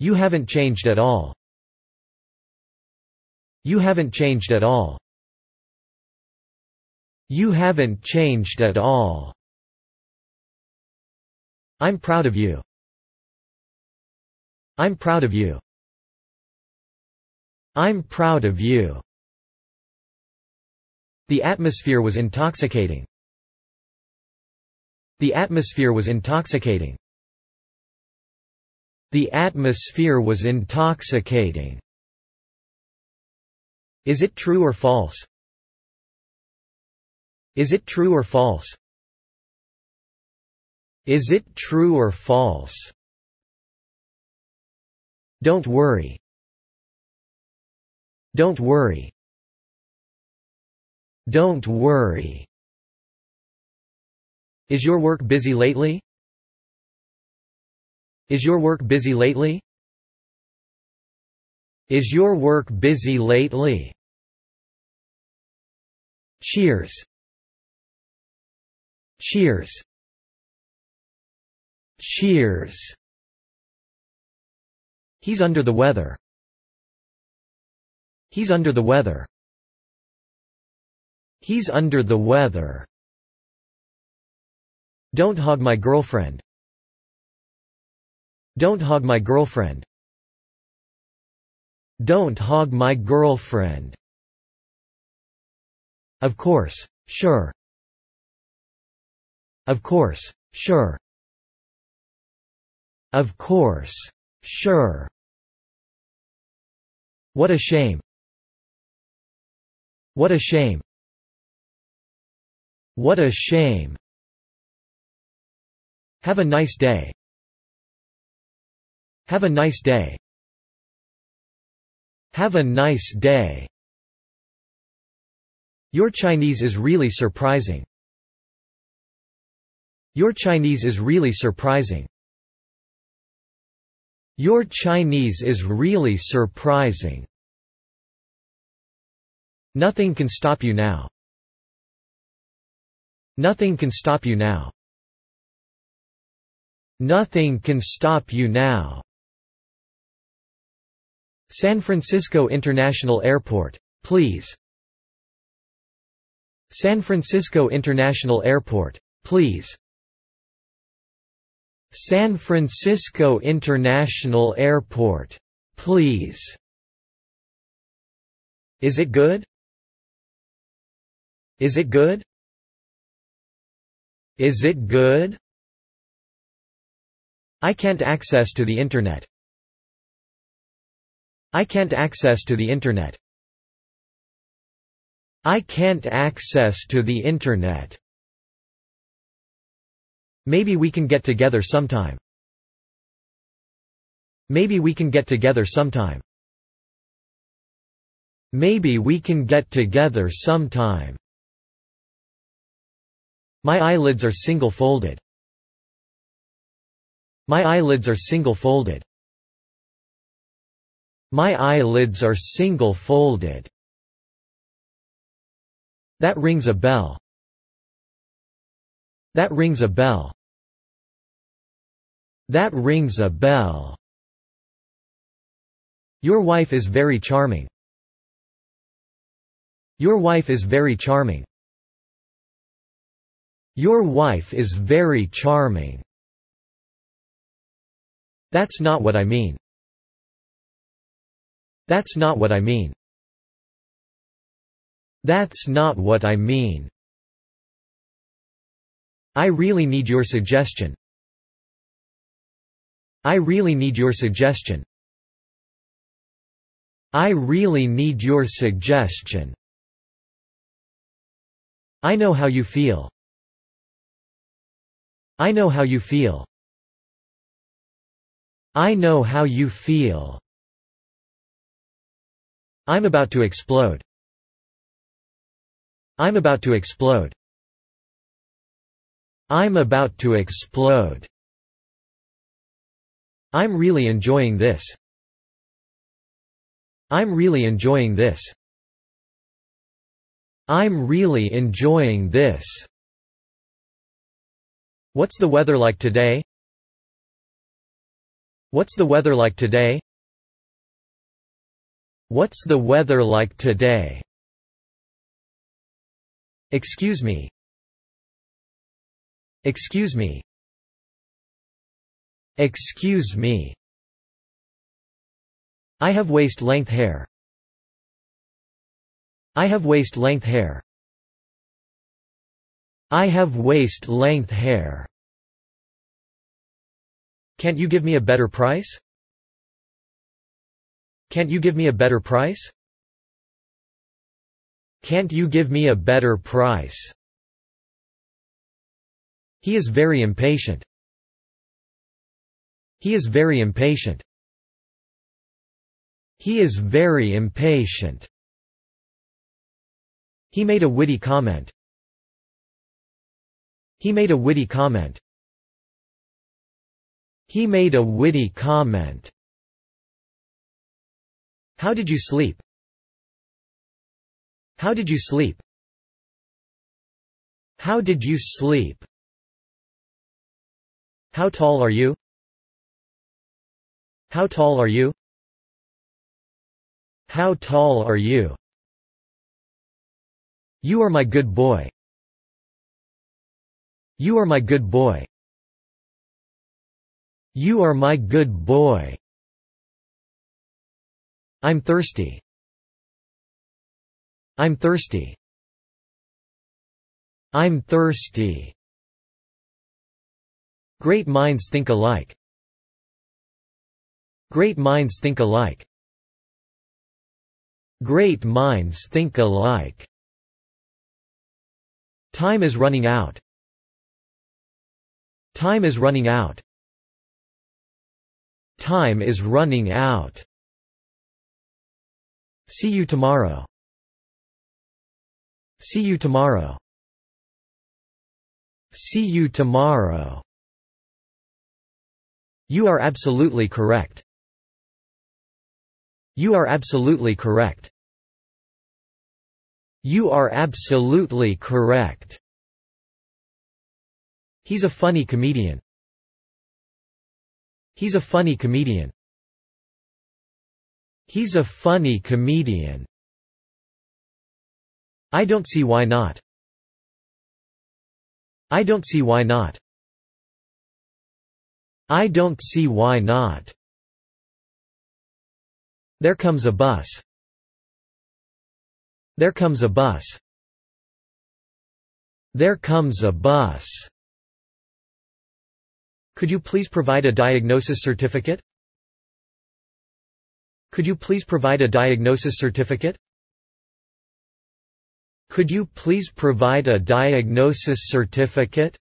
[SPEAKER 1] You haven't changed at all. You haven't changed at all. You haven't changed at all. I'm proud of you. I'm proud of you. I'm proud of you. The atmosphere was intoxicating. The atmosphere was intoxicating. The atmosphere was intoxicating. Is it true or false? Is it true or false? Is it true or false? Don't worry. Don't worry. Don't worry. Is your work busy lately? Is your work busy lately? Is your work busy lately? Cheers. Cheers. Cheers. He's under the weather. He's under the weather. He's under the weather. Don't hog my girlfriend. Don't hog my girlfriend. Don't hog my girlfriend. Of course. Sure. Of course. Sure. Of course. Sure. What a shame. What a shame. What a shame. Have a nice day. Have a nice day. Have a nice day. Your Chinese is really surprising. Your Chinese is really surprising. Your Chinese is really surprising. Nothing can stop you now. Nothing can stop you now. Nothing can stop you now. San Francisco International Airport. Please. San Francisco International Airport. Please. San Francisco International Airport. Please. Is it good? Is it good? Is it good? I can't access to the internet. I can't access to the internet. I can't access to the internet. Maybe we can get together sometime. Maybe we can get together sometime. Maybe we can get together sometime. My eyelids are single folded. My eyelids are single folded. My eyelids are single folded. That rings a bell. That rings a bell. That rings a bell. Your wife is very charming. Your wife is very charming. Your wife is very charming. That's not what I mean. That's not what I mean. That's not what I mean. I really need your suggestion. I really need your suggestion. I really need your suggestion. I know how you feel. I know how you feel. I know how you feel. I'm about to explode. I'm about to explode. I'm about to explode. I'm really enjoying this. I'm really enjoying this. I'm really enjoying this. What's the weather like today? What's the weather like today? What's the weather like today? Excuse me. Excuse me. Excuse me. I have waist-length hair. I have waist-length hair. I have waist-length hair. Can't you give me a better price? Can't you give me a better price? Can't you give me a better price? He is very impatient. He is very impatient. He is very impatient. He made a witty comment. He made a witty comment. He made a witty comment. How did you sleep? How did you sleep? How did you sleep? How tall are you? How tall are you? How tall are you? You are my good boy. You are my good boy. You are my good boy. I'm thirsty. I'm thirsty. I'm thirsty. Great minds think alike. Great minds think alike. Great minds think alike. Time is running out. Time is running out. Time is running out. See you tomorrow. See you tomorrow. See you tomorrow. You are absolutely correct. You are absolutely correct. You are absolutely correct. He's a funny comedian. He's a funny comedian. He's a funny comedian. I don't see why not. I don't see why not. I don't see why not. There comes a bus. There comes a bus. There comes a bus. Could you please provide a diagnosis certificate? Could you please provide a diagnosis certificate? Could you please provide a diagnosis certificate?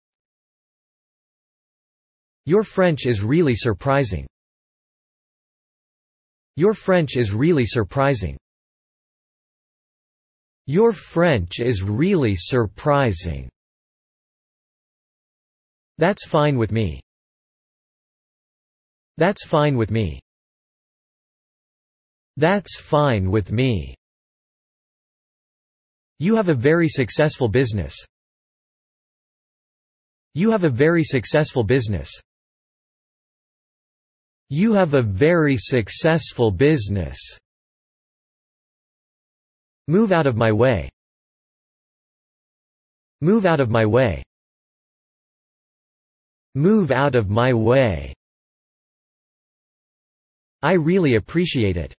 [SPEAKER 1] Your French is really surprising. Your French is really surprising. Your French is really surprising. That's fine with me. That's fine with me. That's fine with me. You have a very successful business. You have a very successful business. You have a very successful business. Move out of my way. Move out of my way. Move out of my way. I really appreciate it.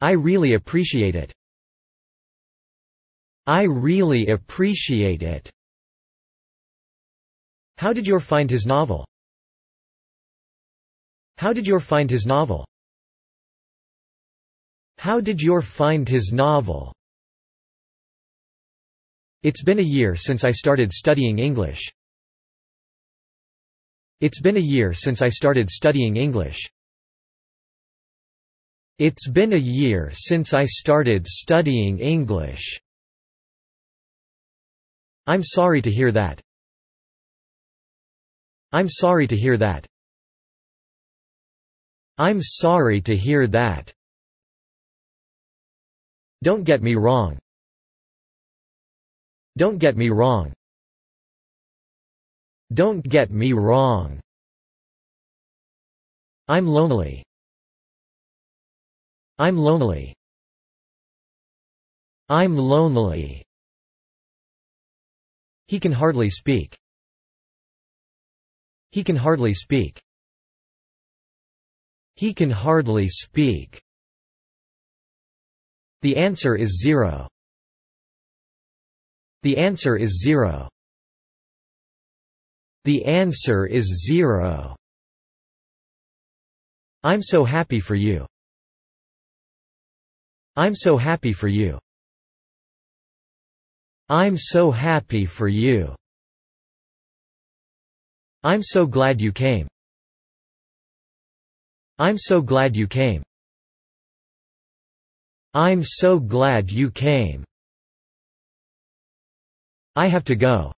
[SPEAKER 1] I really appreciate it. I really appreciate it. How did you find his novel? How did Your find his novel? How did Your find his novel? It's been a year since I started studying English. It's been a year since I started studying English. It's been a year since I started studying English. I'm sorry to hear that. I'm sorry to hear that. I'm sorry to hear that. Don't get me wrong. Don't get me wrong. Don't get me wrong. I'm lonely. I'm lonely. I'm lonely. He can hardly speak. He can hardly speak. He can hardly speak. The answer is zero. The answer is zero. The answer is zero. I'm so happy for you. I'm so happy for you. I'm so happy for you. I'm so glad you came. I'm so glad you came. I'm so glad you came. I have to go.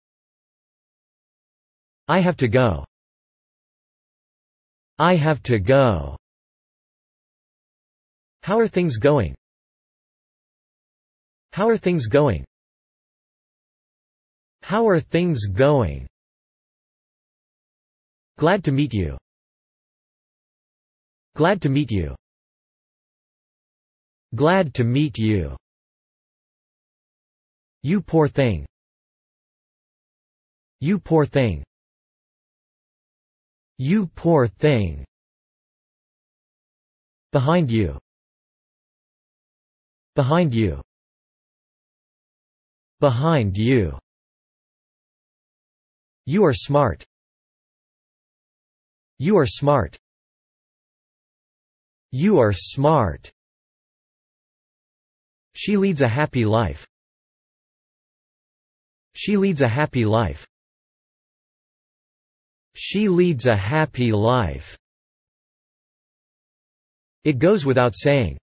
[SPEAKER 1] I have to go. I have to go. How are things going? How are things going? How are things going? Glad to meet you. Glad to meet you. Glad to meet you. You poor thing. You poor thing. You poor thing. Behind you. Behind you. Behind you. You are smart. You are smart. You are smart. She leads a happy life. She leads a happy life. She leads a happy life. It goes without saying.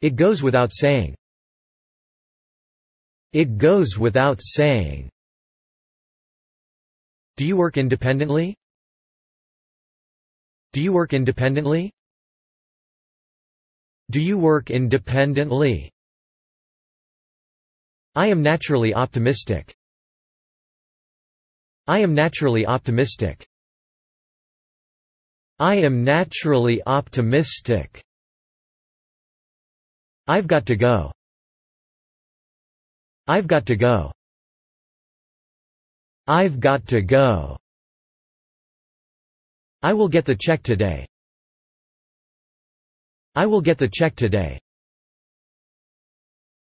[SPEAKER 1] It goes without saying. It goes without saying. Do you work independently? Do you work independently? Do you work independently? I am naturally optimistic. I am naturally optimistic. I am naturally optimistic. I've got to go. I've got to go. I've got to go. I will get the check today. I will get the check today.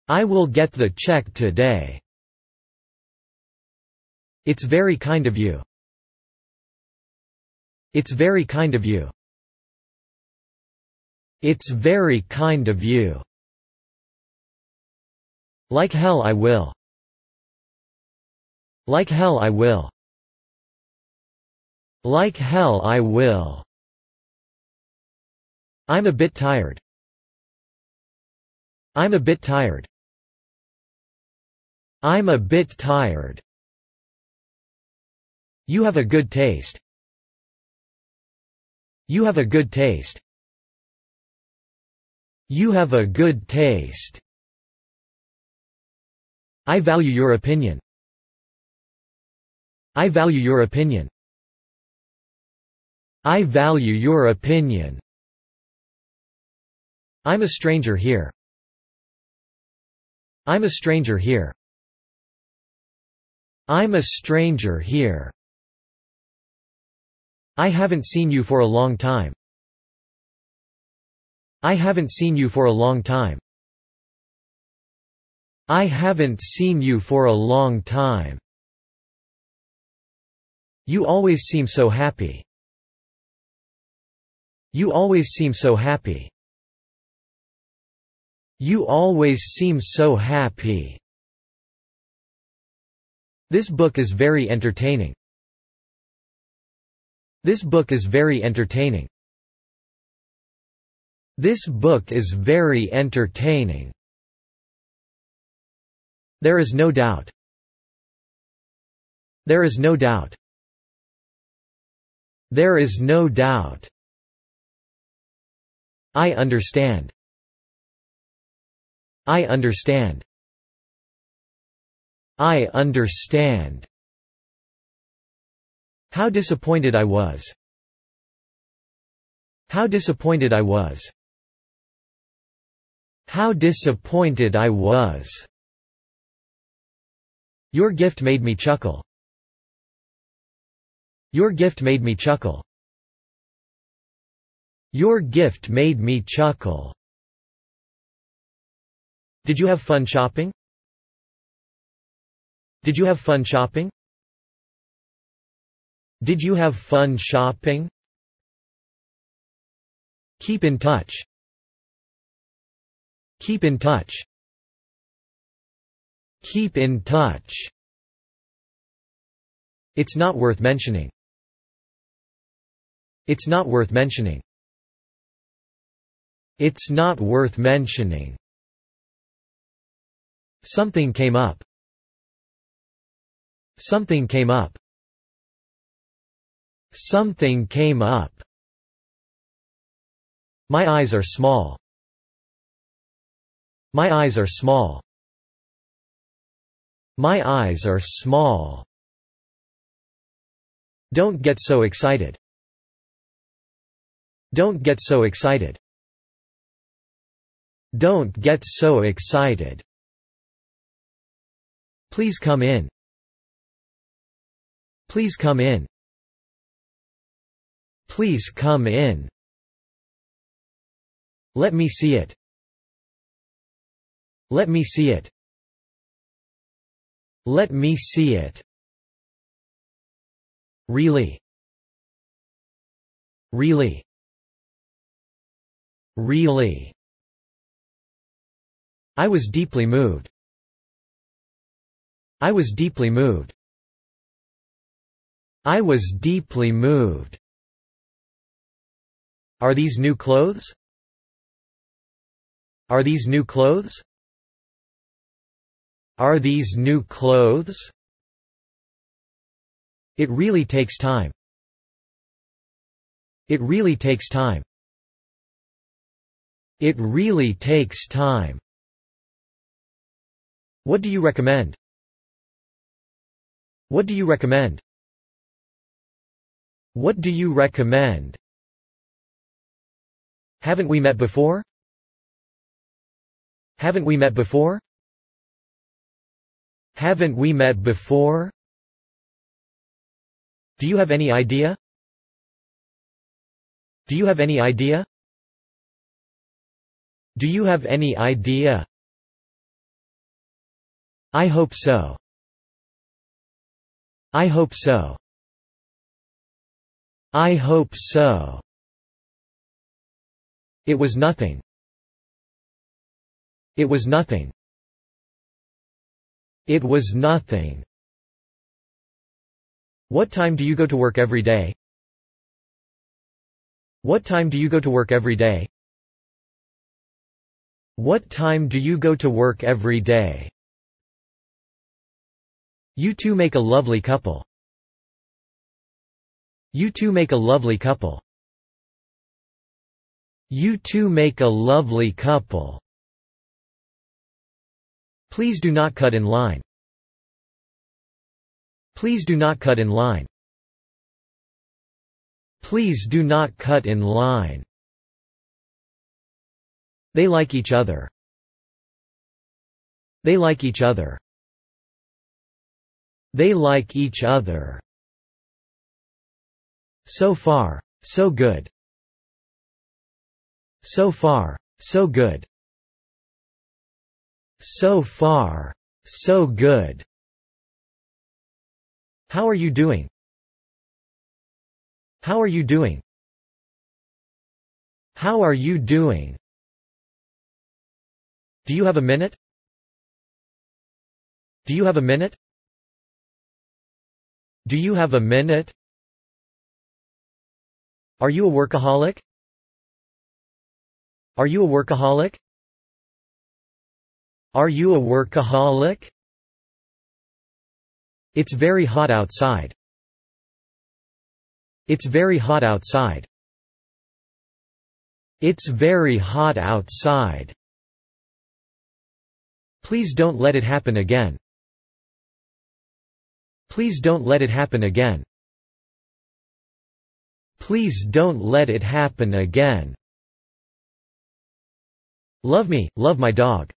[SPEAKER 1] I will get the check today. It's very kind of you. It's very kind of you. It's very kind of you. Like hell I will. Like hell I will. Like hell I will. I'm a bit tired. I'm a bit tired. I'm a bit tired. You have a good taste. You have a good taste. You have a good taste. I value your opinion. I value your opinion. I value your opinion. I'm a stranger here. I'm a stranger here. I'm a stranger here. I haven't seen you for a long time. I haven't seen you for a long time. I haven't seen you for a long time. You always seem so happy. You always seem so happy. You always seem so happy. This book is very entertaining. This book is very entertaining. This book is very entertaining. There is no doubt. There is no doubt. There is no doubt. I understand. I understand. I understand. How disappointed I was. How disappointed I was. How disappointed I was. Your gift made me chuckle. Your gift made me chuckle. Your gift made me chuckle. Did you have fun shopping? Did you have fun shopping? Did you have fun shopping? Keep in touch. Keep in touch. Keep in touch. It's not worth mentioning. It's not worth mentioning. It's not worth mentioning. Something came up. Something came up. Something came up. My eyes are small. My eyes are small. My eyes are small. Don't get so excited. Don't get so excited. Don't get so excited. Please come in. Please come in. Please come in. Let me see it. Let me see it. Let me see it. Really. Really. Really. I was deeply moved. I was deeply moved. I was deeply moved. Are these new clothes? Are these new clothes? Are these new clothes? It really takes time. It really takes time. It really takes time. What do you recommend? What do you recommend? What do you recommend? Haven't we met before? Haven't we met before? Haven't we met before? Do you have any idea? Do you have any idea? Do you have any idea? I hope so. I hope so. I hope so. It was nothing. It was nothing. It was nothing. What time do you go to work every day? What time do you go to work every day? What time do you go to work every day? You two make a lovely couple. You two make a lovely couple. You two make a lovely couple. Please do not cut in line. Please do not cut in line. Please do not cut in line. They like each other. They like each other. They like each other. So far, so good. So far, so good. So far, so good. How are you doing? How are you doing? How are you doing? Do you have a minute? Do you have a minute? Do you have a minute? Are you a workaholic? Are you a workaholic? Are you a workaholic? It's very hot outside. It's very hot outside. It's very hot outside. Please don't let it happen again. Please don't let it happen again. Please don't let it happen again. Love me, love my dog.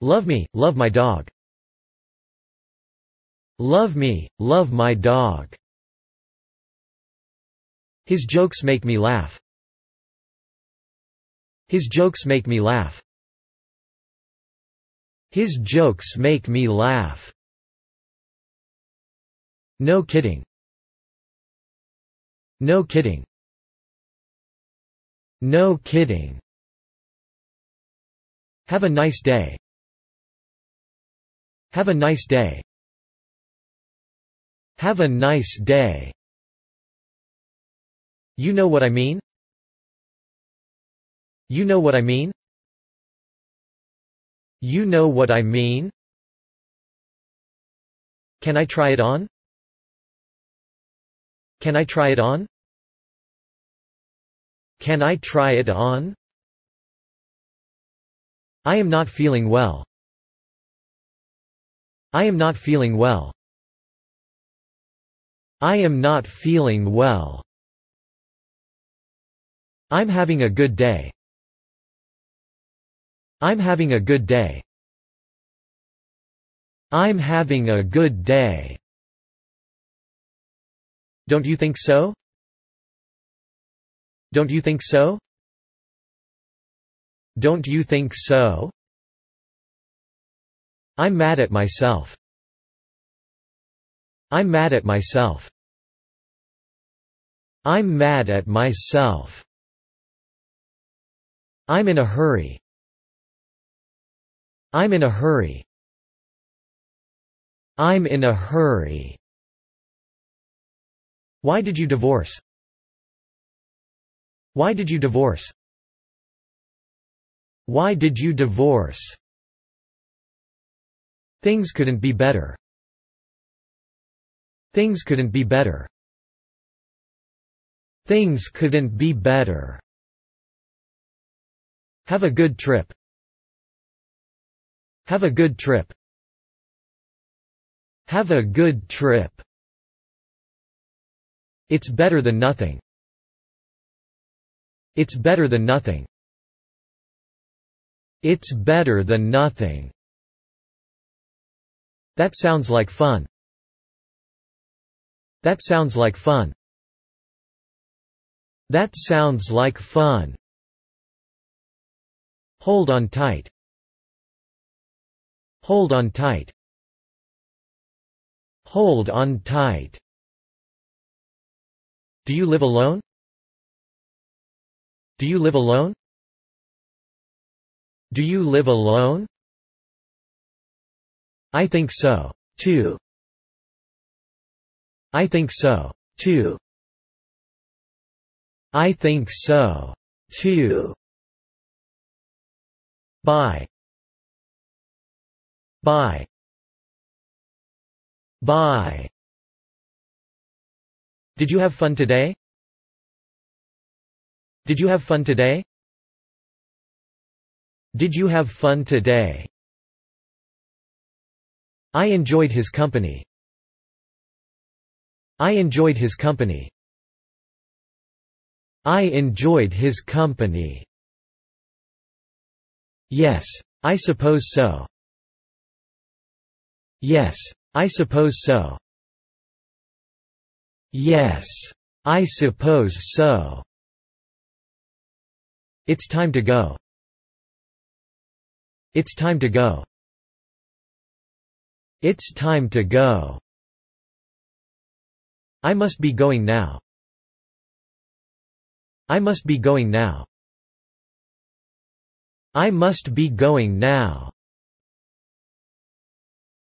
[SPEAKER 1] Love me, love my dog. Love me, love my dog. His jokes make me laugh. His jokes make me laugh. His jokes make me laugh. No kidding. No kidding. No kidding. Have a nice day. Have a nice day. Have a nice day. You know what I mean? You know what I mean? You know what I mean? Can I try it on? Can I try it on? Can I try it on? I am not feeling well. I am not feeling well. I am not feeling well. I'm having a good day. I'm having a good day. I'm having a good day. Don't you think so? Don't you think so? Don't you think so? I'm mad at myself. I'm mad at myself. I'm mad at myself. I'm in a hurry. I'm in a hurry. I'm in a hurry. Why did you divorce? Why did you divorce? Why did you divorce? Things couldn't be better. Things couldn't be better. Things couldn't be better. Have a good trip. Have a good trip. Have a good trip. It's better than nothing. It's better than nothing. It's better than nothing. That sounds like fun. That sounds like fun. That sounds like fun. Hold on tight. Hold on tight. Hold on tight. Do you live alone? Do you live alone? Do you live alone? I think so. Too. I think so. Too. I think so. Too. By. By. By. Did you have fun today? Did you have fun today? Did you have fun today? I enjoyed his company. I enjoyed his company. I enjoyed his company. Yes, I suppose so. Yes, I suppose so. Yes. I suppose so. It's time to go. It's time to go. It's time to go. I must be going now. I must be going now. I must be going now.